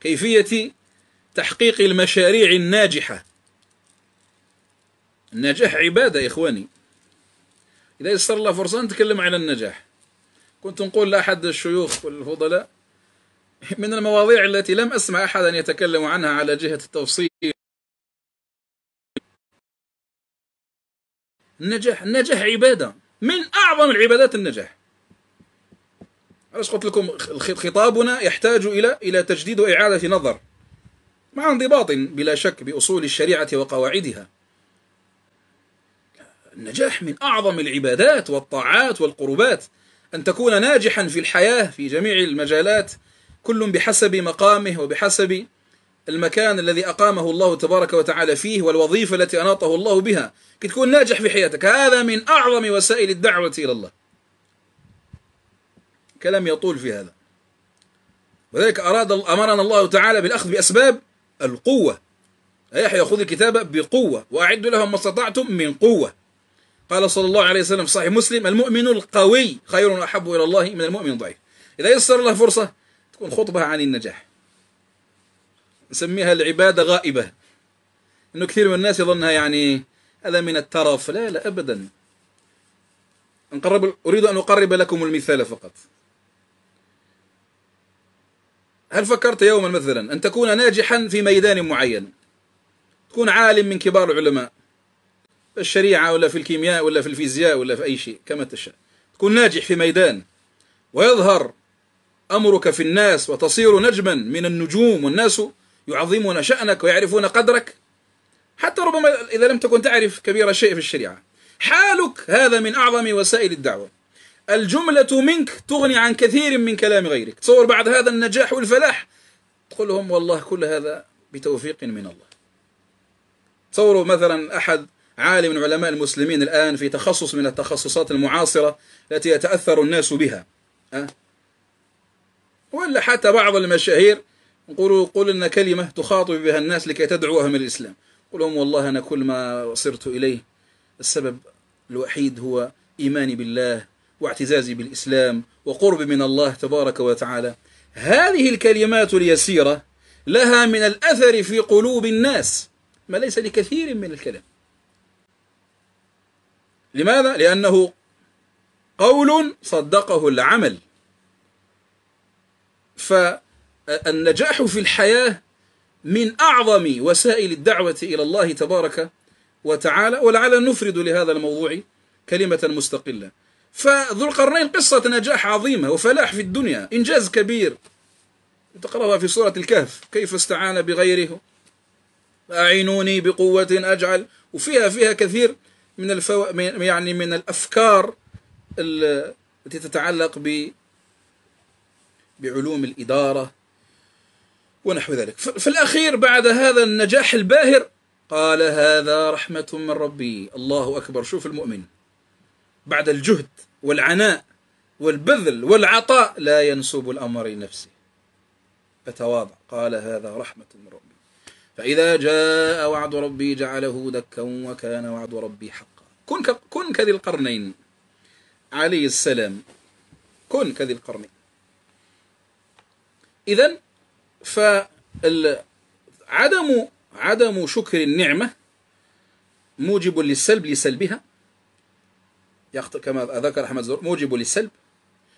كيفية تحقيق المشاريع الناجحة النجاح عبادة يا إخواني إذا يسر الله فرصة نتكلم على النجاح كنت نقول لأحد الشيوخ والفضلاء من المواضيع التي لم أسمع أحدا يتكلم عنها على جهة التوصيل النجاح النجاح عبادة من أعظم العبادات النجاح علاش قلت لكم خطابنا يحتاج إلى إلى تجديد وإعادة نظر مع انضباط بلا شك بأصول الشريعة وقواعدها النجاح من أعظم العبادات والطاعات والقربات أن تكون ناجحا في الحياة في جميع المجالات كل بحسب مقامه وبحسب المكان الذي أقامه الله تبارك وتعالى فيه والوظيفة التي أناطه الله بها كي تكون ناجح في حياتك هذا من أعظم وسائل الدعوة إلى الله كلام يطول في هذا وذلك أراد أمرنا الله تعالى بالأخذ بأسباب القوة يحيى يأخذ الكتاب بقوة وأعدوا لهم ما استطعتم من قوة قال صلى الله عليه وسلم في صحيح مسلم المؤمن القوي خير أحب إلى الله من المؤمن الضعيف إذا يسر له فرصة تكون خطبة عن النجاح نسميها العبادة غائبة إنه كثير من الناس يظنها يعني هذا من الترف لا لا أبدا أريد أن أقرب لكم المثال فقط هل فكرت يوما مثلا أن تكون ناجحا في ميدان معين تكون عالم من كبار العلماء في الشريعة ولا في الكيمياء ولا في الفيزياء ولا في أي شيء كما تشاء تكون ناجح في ميدان ويظهر أمرك في الناس وتصير نجما من النجوم والناس يعظمون شأنك ويعرفون قدرك حتى ربما إذا لم تكن تعرف كبير شيء في الشريعة حالك هذا من أعظم وسائل الدعوة الجملة منك تغني عن كثير من كلام غيرك تصور بعد هذا النجاح والفلاح تقول لهم والله كل هذا بتوفيق من الله تصوروا مثلا أحد عالم من علماء المسلمين الآن في تخصص من التخصصات المعاصرة التي يتأثر الناس بها أه؟ ولا حتى بعض المشاهير يقولوا قل لنا كلمة تخاطب بها الناس لكي تدعو من الإسلام قل لهم والله أنا كل ما صرت إليه السبب الوحيد هو إيماني بالله واعتزازي بالإسلام وقرب من الله تبارك وتعالى هذه الكلمات اليسيرة لها من الأثر في قلوب الناس ما ليس لكثير من الكلام لماذا؟ لأنه قول صدقه العمل فالنجاح في الحياة من أعظم وسائل الدعوة إلى الله تبارك وتعالى ولعل نفرد لهذا الموضوع كلمة مستقلة فذو القرنين قصة نجاح عظيمة وفلاح في الدنيا إنجاز كبير تقرأها في سورة الكهف كيف استعان بغيره أعينوني بقوة أجعل وفيها فيها كثير من الفو... يعني من الأفكار التي تتعلق ب... بعلوم الإدارة ونحو ذلك في الأخير بعد هذا النجاح الباهر قال هذا رحمة من ربي الله أكبر شوف المؤمن بعد الجهد والعناء والبذل والعطاء لا ينسب الأمر لنفسه فتواضع قال هذا رحمة من ربي فإذا جاء وعد ربي جعله دكا وكان وعد ربي حقا كن كن كذي القرنين عليه السلام كن كذي القرنين إذا فعدم عدم شكر النعمة موجب للسلب لسلبها كما ذكر أحمد زور موجب للسلب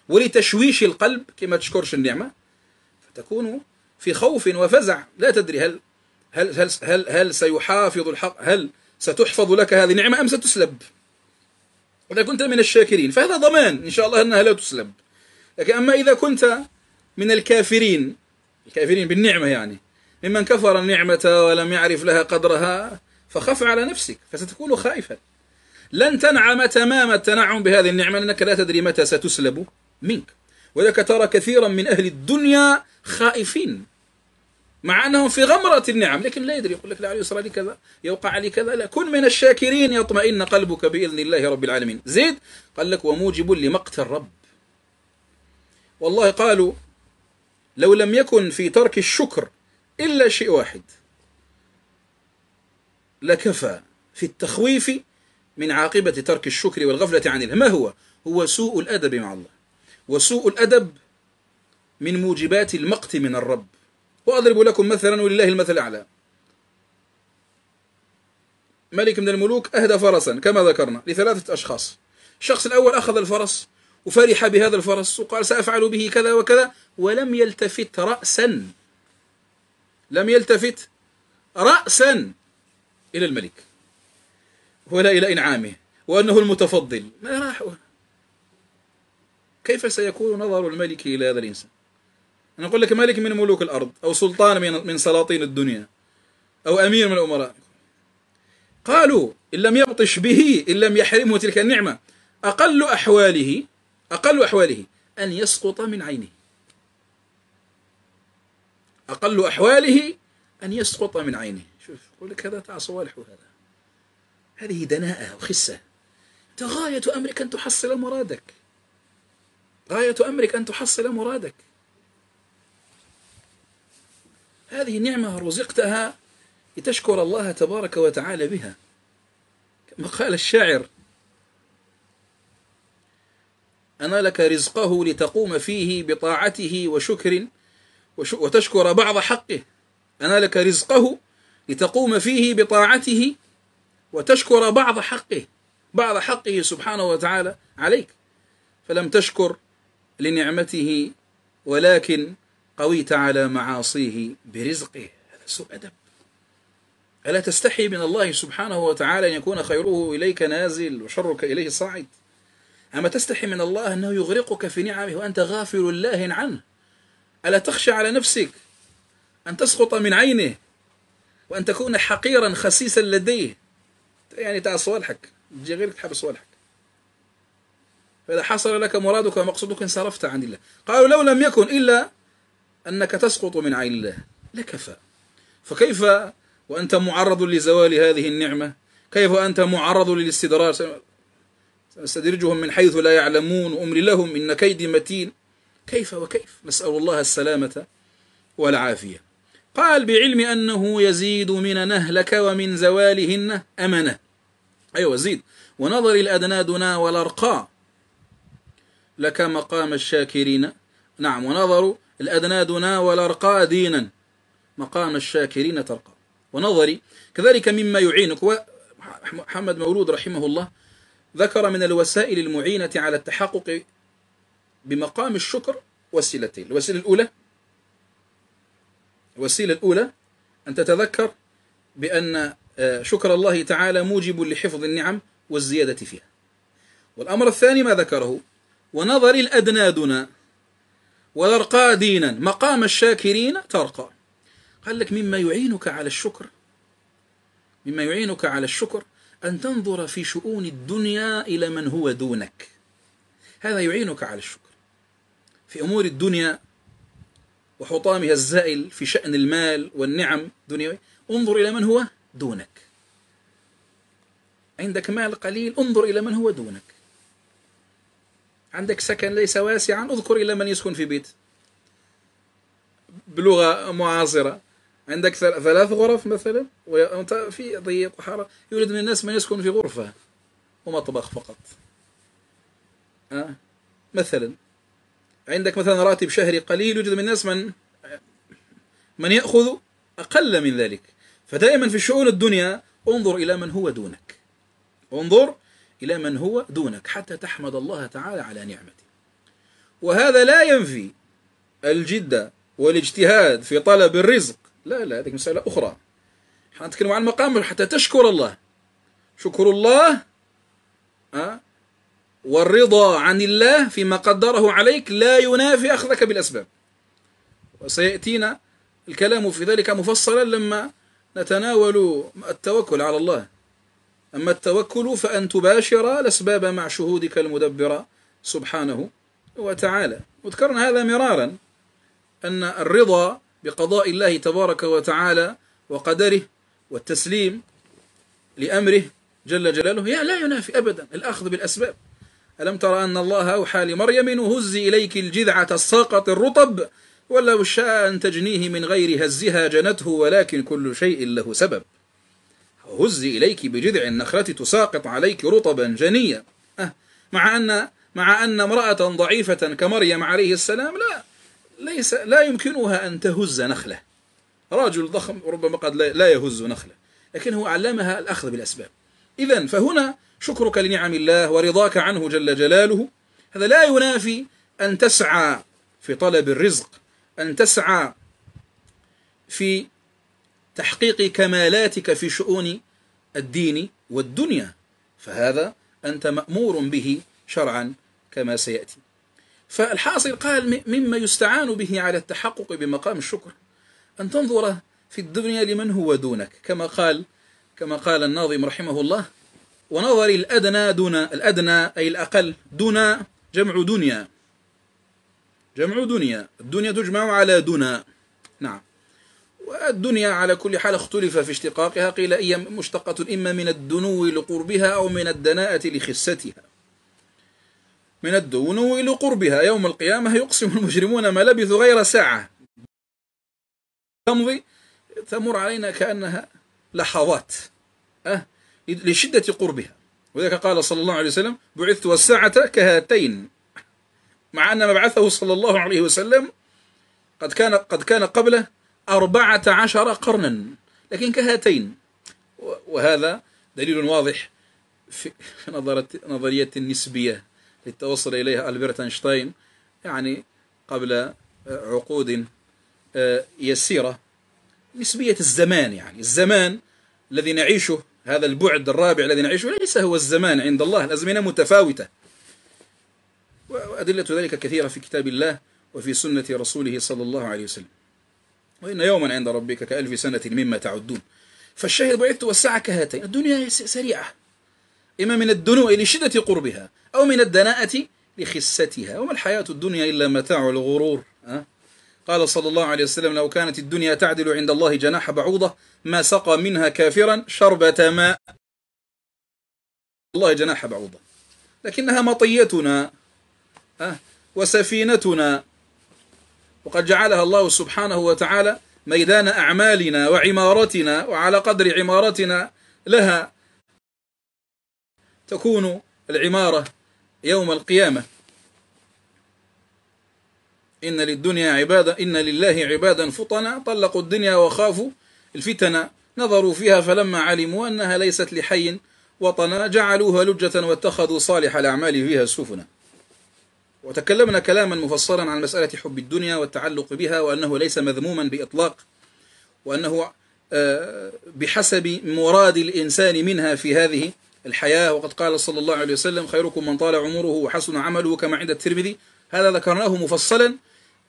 ولتشويش القلب كما تشكرش النعمة فتكون في خوف وفزع لا تدري هل هل هل هل, هل سيحافظ الحق هل ستحفظ لك هذه النعمة أم ستسلب إذا كنت من الشاكرين فهذا ضمان إن شاء الله أنها لا تسلب لكن أما إذا كنت من الكافرين الكافرين بالنعمة يعني ممن كفر النعمة ولم يعرف لها قدرها فخف على نفسك فستكون خائفا لن تنعم تمام التنعم بهذه النعمة لأنك لا تدري متى ستسلب منك ولك ترى كثيرا من أهل الدنيا خائفين مع أنهم في غمرة النعم لكن لا يدري يقول لك لا يسرى لي كذا يوقع لي كذا لا كن من الشاكرين يطمئن قلبك بإذن الله رب العالمين زيد قال لك وموجب لمقت الرب والله قالوا لو لم يكن في ترك الشكر إلا شيء واحد لكفى في التخويف من عاقبة ترك الشكر والغفلة عن الله ما هو؟ هو سوء الأدب مع الله وسوء الأدب من موجبات المقت من الرب وأضرب لكم مثلا ولله المثل الأعلى ملك من الملوك أهدى فرسا كما ذكرنا لثلاثة أشخاص الشخص الأول أخذ الفرس وفرح بهذا الفرس وقال سأفعل به كذا وكذا ولم يلتفت رأسا لم يلتفت رأسا إلى الملك ولا إلى إنعامه وأنه المتفضل ما راحوا كيف سيكون نظر الملك إلى هذا الإنسان أنا أقول لك ملك من ملوك الأرض أو سلطان من من سلاطين الدنيا أو أمير من الأمراء قالوا إن لم يبطش به إن لم يحرمه تلك النعمة أقل أحواله أقل أحواله أن يسقط من عينه أقل أحواله أن يسقط من عينه شوف يقول لك هذا تاع صوالح هذه دناءة وخسة أنت غاية أمرك أن تحصل مرادك غاية أمرك أن تحصل مرادك هذه نعمة رزقتها لتشكر الله تبارك وتعالى بها كما قال الشاعر أنا لك رزقه لتقوم فيه بطاعته وشكر وتشكر بعض حقه أنا لك رزقه لتقوم فيه بطاعته وتشكر بعض حقه بعض حقه سبحانه وتعالى عليك فلم تشكر لنعمته ولكن قويت على معاصيه برزقه هذا سوء أدب ألا تستحي من الله سبحانه وتعالى أن يكون خيره إليك نازل وشرك إليه صاعد أما تستحي من الله أنه يغرقك في نعمه وأنت غافل لاهٍ عنه ألا تخشى على نفسك أن تسقط من عينه وأن تكون حقيرا خسيسا لديه يعني تاع صوالحك تجي غيرك تحب صوالحك فإذا حصل لك مرادك ومقصودك انصرفت عن الله قالوا لو لم يكن إلا أنك تسقط من عين الله لكفى فكيف وأنت معرض لزوال هذه النعمة كيف أنت معرض للاستدراج سنستدرجهم من حيث لا يعلمون وأملي لهم إن كيدي متين كيف وكيف نسأل الله السلامة والعافية قال بعلم أنه يزيد من نهلك ومن زوالهن أمنة أيوة زيد ونظر الأدنى دنا والأرقى لك مقام الشاكرين نعم ونظر الأدنى دنا والأرقى دينا مقام الشاكرين ترقى ونظري كذلك مما يعينك محمد مولود رحمه الله ذكر من الوسائل المعينة على التحقق بمقام الشكر وسيلتين الوسيلة الأولى الوسيلة الأولى أن تتذكر بأن آه، شكر الله تعالى موجب لحفظ النعم والزيادة فيها والأمر الثاني ما ذكره ونظر الأدنادنا ولرقى دينا مقام الشاكرين ترقى قال لك مما يعينك على الشكر مما يعينك على الشكر أن تنظر في شؤون الدنيا إلى من هو دونك هذا يعينك على الشكر في أمور الدنيا وحطامها الزائل في شأن المال والنعم الدنيوي انظر إلى من هو دونك عندك مال قليل انظر إلى من هو دونك عندك سكن ليس واسعا اذكر إلى من يسكن في بيت بلغة معاصرة عندك ثلاث غرف مثلا وأنت في ضيق وحارة يريد من الناس من يسكن في غرفة ومطبخ فقط أه؟ مثلا عندك مثلا راتب شهري قليل يوجد من الناس من من يأخذ أقل من ذلك فدائما في شؤون الدنيا انظر إلى من هو دونك انظر إلى من هو دونك حتى تحمد الله تعالى على نعمته وهذا لا ينفي الجدة والاجتهاد في طلب الرزق لا لا هذه مسألة أخرى نحن نتكلم عن المقام حتى تشكر الله شكر الله آه، والرضا عن الله فيما قدره عليك لا ينافي أخذك بالأسباب وسيأتينا الكلام في ذلك مفصلا لما نتناول التوكل على الله أما التوكل فأن تباشر الأسباب مع شهودك المدبرة سبحانه وتعالى وذكرنا هذا مرارا أن الرضا بقضاء الله تبارك وتعالى وقدره والتسليم لأمره جل جلاله يعني لا ينافي أبدا الأخذ بالأسباب ألم ترى أن الله أوحى لمريم هزي إليك الجذعة الساقط الرطب ولو شاء أن تجنيه من غير هزها جنته ولكن كل شيء له سبب هزي إليك بجذع النخلة تساقط عليك رطبا جنيا أه مع أن مع أن امرأة ضعيفة كمريم عليه السلام لا ليس لا يمكنها أن تهز نخلة رجل ضخم ربما قد لا يهز نخلة لكنه علمها الأخذ بالأسباب إذا فهنا شكرك لنعم الله ورضاك عنه جل جلاله هذا لا ينافي أن تسعى في طلب الرزق أن تسعى في تحقيق كمالاتك في شؤون الدين والدنيا فهذا أنت مأمور به شرعا كما سيأتي فالحاصل قال مما يستعان به على التحقق بمقام الشكر أن تنظر في الدنيا لمن هو دونك كما قال كما قال الناظم رحمه الله ونظر الأدنى دون الأدنى أي الأقل دون جمع دنيا جمع دنيا الدنيا تجمع على دنا نعم والدنيا على كل حال اختلف في اشتقاقها قيل هي مشتقة إما من الدنو لقربها أو من الدناءة لخستها من الدنو لقربها يوم القيامة يقسم المجرمون ما لبثوا غير ساعة تمضي تمر علينا كأنها لحظات أه لشدة قربها وذلك قال صلى الله عليه وسلم بعثت والساعة كهاتين مع أن مبعثه صلى الله عليه وسلم قد كان قد كان قبله أربعة عشر قرنا لكن كهاتين وهذا دليل واضح في [LAUGHS] نظرة نظرية النسبية للتوصل إليها ألبرت أينشتاين يعني قبل آه، عقود آه، يسيرة نسبية الزمان يعني الزمان الذي نعيشه هذا البعد الرابع الذي نعيشه ليس هو الزمان عند الله الأزمنة متفاوتة وأدلة ذلك كثيرة في كتاب الله وفي سنة رسوله صلى الله عليه وسلم وإن يوما عند ربك كألف سنة مما تعدون فالشاهد بعثت والساعة كهاتين الدنيا سريعة إما من الدنو لشدة قربها أو من الدناءة لخستها وما الحياة الدنيا إلا متاع الغرور أه؟ قال صلى الله عليه وسلم لو كانت الدنيا تعدل عند الله جناح بعوضة ما سقى منها كافرا شربة ماء الله جناح بعوضة لكنها مطيتنا وسفينتنا وقد جعلها الله سبحانه وتعالى ميدان أعمالنا وعمارتنا وعلى قدر عمارتنا لها تكون العمارة يوم القيامة إن للدنيا عبادة إن لله عبادا فطنا طلقوا الدنيا وخافوا الفتنة نظروا فيها فلما علموا أنها ليست لحي وطنا جعلوها لجة واتخذوا صالح الأعمال فيها سفنا وتكلمنا كلاما مفصلا عن مسألة حب الدنيا والتعلق بها وأنه ليس مذموما بإطلاق وأنه آه، بحسب مراد الإنسان منها في هذه الحياة وقد قال صلى الله عليه وسلم خيركم من طال عمره وحسن عمله كما عند الترمذي هذا ذكرناه مفصلا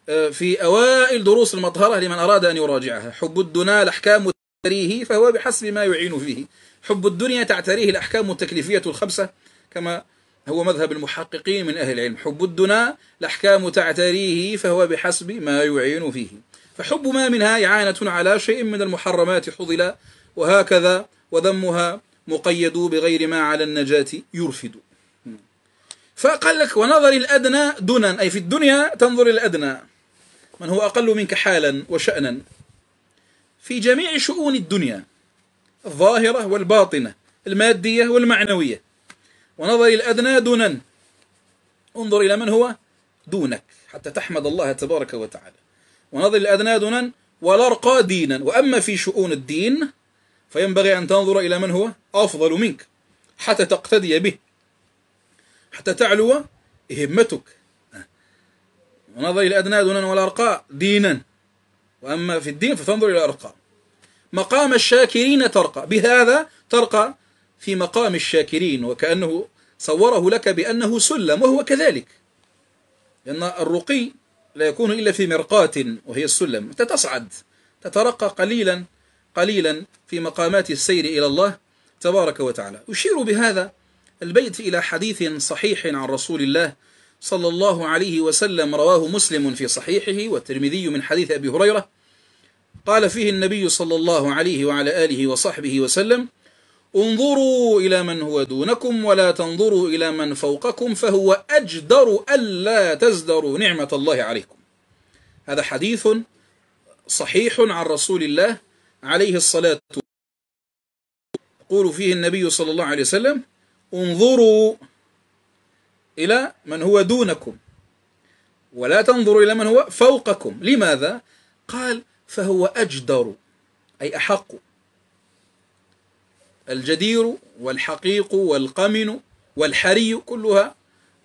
آه، في أوائل دروس المطهرة لمن أراد أن يراجعها حب الدنا الأحكام تعتريه فهو بحسب ما يعين فيه حب الدنيا تعتريه الأحكام التكليفية الخمسة كما هو مذهب المحققين من أهل العلم حب الدنا الأحكام تعتريه فهو بحسب ما يعين فيه فحب ما منها إعانة على شيء من المحرمات حضل وهكذا وذمها مقيد بغير ما على النجاة يرفد فقال لك ونظر الأدنى دنا أي في الدنيا تنظر الأدنى من هو أقل منك حالا وشأنا في جميع شؤون الدنيا الظاهرة والباطنة المادية والمعنوية ونظر الأدنى دونا انظر إلى من هو دونك حتى تحمد الله تبارك وتعالى ونظر الأدنى دونا والأرقى دينا وأما في شؤون الدين فينبغي أن تنظر إلى من هو أفضل منك حتى تقتدي به حتى تعلو همتك ونظر إلى الأدنى دونا والأرقى دينا وأما في الدين فتنظر إلى الأرقى مقام الشاكرين ترقى بهذا ترقى في مقام الشاكرين وكأنه صوره لك بأنه سلم وهو كذلك لأن الرقي لا يكون إلا في مرقاة وهي السلم تتصعد تصعد تترقى قليلا قليلا في مقامات السير إلى الله تبارك وتعالى أشير بهذا البيت إلى حديث صحيح عن رسول الله صلى الله عليه وسلم رواه مسلم في صحيحه والترمذي من حديث أبي هريرة قال فيه النبي صلى الله عليه وعلى آله وصحبه وسلم انظروا إلى من هو دونكم ولا تنظروا إلى من فوقكم فهو أجدر ألا تزدروا نعمة الله عليكم هذا حديث صحيح عن رسول الله عليه الصلاة والسلام يقول فيه النبي صلى الله عليه وسلم انظروا إلى من هو دونكم ولا تنظروا إلى من هو فوقكم لماذا؟ قال فهو أجدر أي أحق الجدير والحقيق والقمن والحري كلها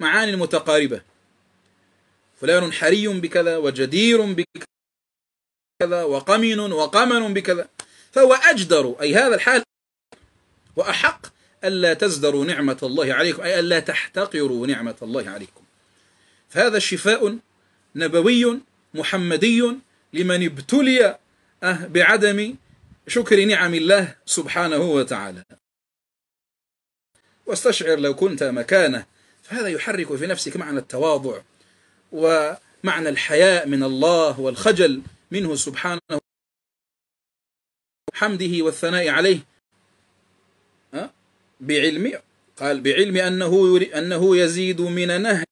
معاني متقاربة فلان حري بكذا وجدير بكذا وقمن وقمن بكذا فهو أجدر أي هذا الحال وأحق ألا تزدروا نعمة الله عليكم أي ألا تحتقروا نعمة الله عليكم فهذا شفاء نبوي محمدي لمن ابتلي أه بعدم شكر نعم الله سبحانه وتعالى واستشعر لو كنت مكانه فهذا يحرك في نفسك معنى التواضع ومعنى الحياء من الله والخجل منه سبحانه حمده والثناء عليه بعلم قال بعلم أنه, أنه يزيد من نهي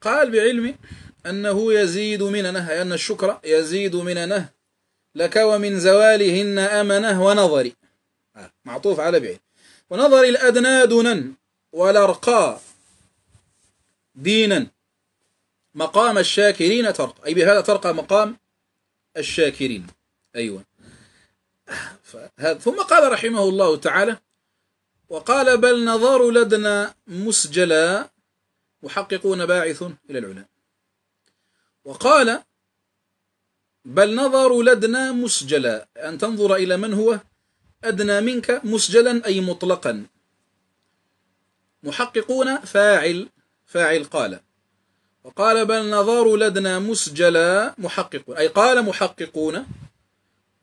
قال بعلم أنه يزيد من نهي أن الشكر يزيد من نهي لك ومن زوالهن أمنه ونظري آه، معطوف على بعيد ونظري الأدنى دونا والأرقى دينا مقام الشاكرين ترقى أي بهذا ترقى مقام الشاكرين أيوة ثم قال رحمه الله تعالى وقال بل نظر لدنا مسجلا محققون باعث إلى العلا وقال بل نظر لدنا مسجلا أن تنظر إلى من هو أدنى منك مسجلا أي مطلقا محققون فاعل فاعل قال وقال بل نظر لدنا مسجلا محقق أي قال محققون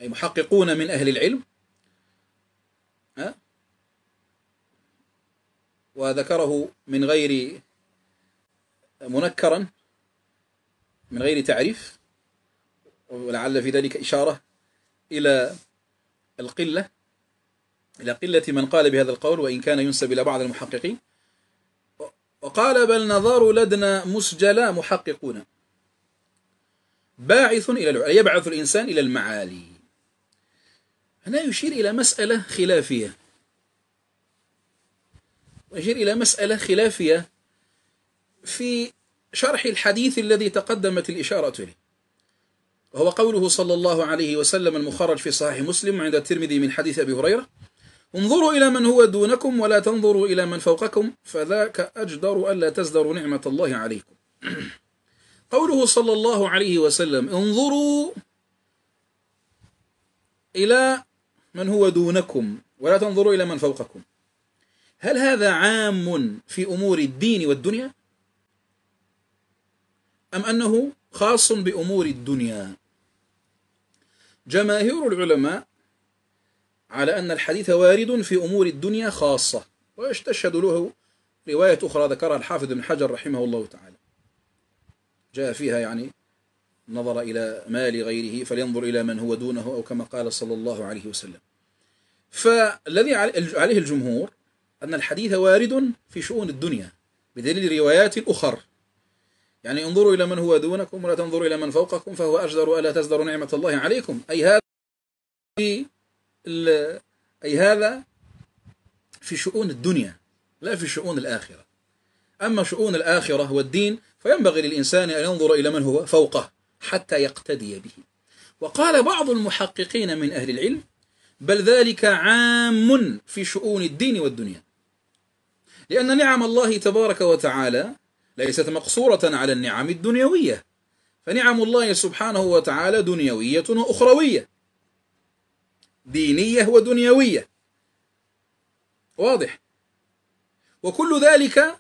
أي محققون من أهل العلم ها وذكره من غير منكرا من غير تعريف ولعل في ذلك إشارة إلى القلة إلى قلة من قال بهذا القول وإن كان ينسب إلى بعض المحققين وقال بل نظار لدنا مسجلا محققون باعث إلى يبعث الإنسان إلى المعالي هنا يشير إلى مسألة خلافية يشير إلى مسألة خلافية في شرح الحديث الذي تقدمت الإشارة إليه وهو قوله صلى الله عليه وسلم المخرج في صحيح مسلم عند الترمذي من حديث أبي هريرة انظروا إلى من هو دونكم ولا تنظروا إلى من فوقكم فذاك أجدر ألا تزدروا نعمة الله عليكم [CLEARS THROAT] قوله صلى الله عليه وسلم انظروا إلى من هو دونكم ولا تنظروا إلى من فوقكم هل هذا عام في أمور الدين والدنيا أم أنه خاص بأمور الدنيا جماهير العلماء على أن الحديث وارد في أمور الدنيا خاصة ويشتشهد له رواية أخرى ذكرها الحافظ بن حجر رحمه الله تعالى جاء فيها يعني نظر إلى مال غيره فلينظر إلى من هو دونه أو كما قال صلى الله عليه وسلم فالذي عليه الجمهور أن الحديث وارد في شؤون الدنيا بدليل روايات أخر يعني انظروا إلى من هو دونكم ولا تنظروا إلى من فوقكم فهو أجدر ألا تزدر نعمة الله عليكم أي هذا في أي هذا في شؤون الدنيا لا في شؤون الآخرة أما شؤون الآخرة والدين فينبغي للإنسان أن ينظر إلى من هو فوقه حتى يقتدي به وقال بعض المحققين من أهل العلم بل ذلك عام في شؤون الدين والدنيا لأن نعم الله تبارك وتعالى ليست مقصورة على النعم الدنيوية فنعم الله سبحانه وتعالى دنيوية وأخروية دينية ودنيوية واضح وكل ذلك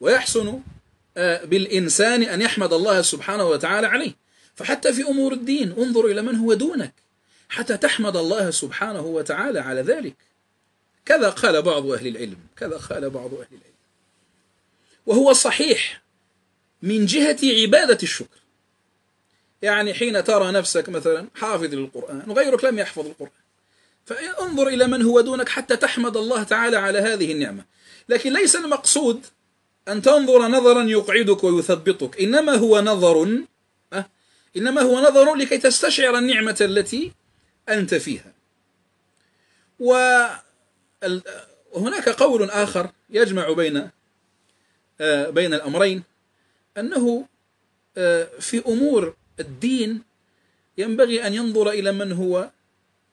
ويحسن آه، بالإنسان أن يحمد الله سبحانه وتعالى عليه فحتى في أمور الدين انظر إلى من هو دونك حتى تحمد الله سبحانه وتعالى على ذلك كذا قال بعض أهل العلم كذا قال بعض أهل العلم وهو صحيح من جهة عبادة الشكر يعني حين ترى نفسك مثلا حافظ للقرآن وغيرك لم يحفظ القرآن فانظر إلى من هو دونك حتى تحمد الله تعالى على هذه النعمة لكن ليس المقصود أن تنظر نظرا يقعدك ويثبطك إنما هو نظر أه؟ إنما هو نظر لكي تستشعر النعمة التي أنت فيها وهناك قول آخر يجمع بين آه، بين الأمرين أنه آه، في أمور الدين ينبغي أن ينظر إلى من هو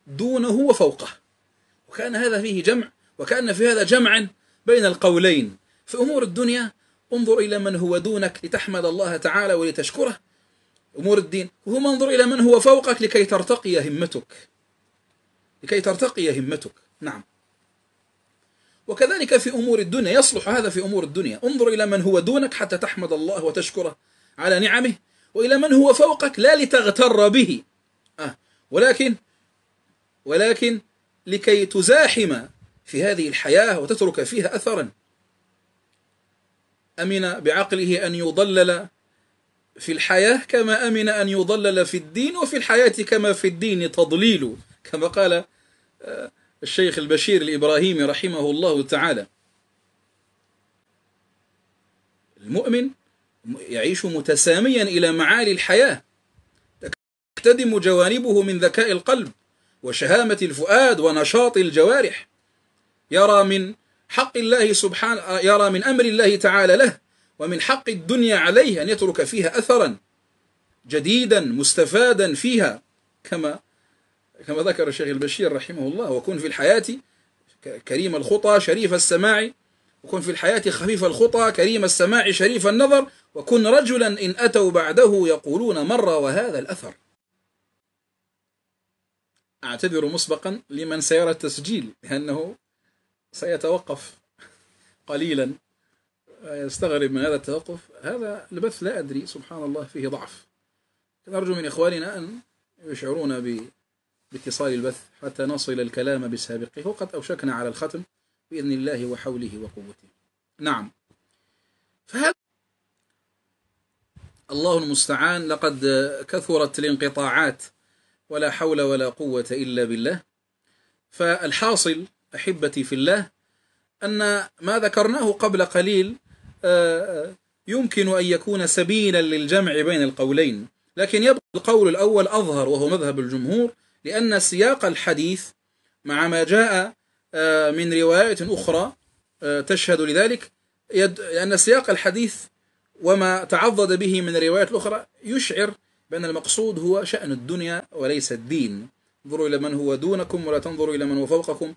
دونه وفوقه وكان هذا فيه جمع وكأن في هذا جمعا بين القولين في أمور الدنيا انظر إلى من هو دونك لتحمد الله تعالى ولتشكره أمور الدين وهم انظر إلى من هو فوقك لكي ترتقي همتك لكي ترتقي همتك نعم وكذلك في أمور الدنيا يصلح هذا في أمور الدنيا انظر إلى من هو دونك حتى تحمد الله وتشكره على نعمه وإلى من هو فوقك لا لتغتر به آه ولكن ولكن لكي تزاحم في هذه الحياة وتترك فيها أثرا أمن بعقله أن يضلل في الحياة كما أمن أن يضلل في الدين وفي الحياة كما في الدين تضليل كما قال آه الشيخ البشير الإبراهيمي رحمه الله تعالى المؤمن يعيش متساميا إلى معالي الحياة تكتدم جوانبه من ذكاء القلب وشهامة الفؤاد ونشاط الجوارح يرى من حق الله سبحانه يرى من أمر الله تعالى له ومن حق الدنيا عليه أن يترك فيها أثرا جديدا مستفادا فيها كما كما ذكر الشيخ البشير رحمه الله وكن في الحياة كريم الخطى شريف السماع وكن في الحياة خفيف الخطى كريم السماع شريف النظر وكن رجلا إن أتوا بعده يقولون مر وهذا الأثر أعتذر مسبقا لمن سيرى التسجيل لأنه سيتوقف قليلا يستغرب من هذا التوقف هذا البث لا أدري سبحان الله فيه ضعف نرجو من إخواننا أن يشعرون ب باتصال البث حتى نصل الكلام بسابقه وقد أوشكنا على الختم بإذن الله وحوله وقوته نعم فهذا الله المستعان لقد كثرت الانقطاعات ولا حول ولا قوة إلا بالله فالحاصل أحبتي في الله أن ما ذكرناه قبل قليل آه، آه، يمكن أن يكون سبيلا للجمع بين القولين لكن يبقى القول الأول أظهر وهو مذهب الجمهور لأن سياق الحديث مع ما جاء آه، من روايات أخرى آه، تشهد لذلك لأن سياق الحديث وما تعضد به من الروايات الأخرى يشعر بأن المقصود هو شأن الدنيا وليس الدين انظروا إلى من هو دونكم ولا تنظروا إلى من هو فوقكم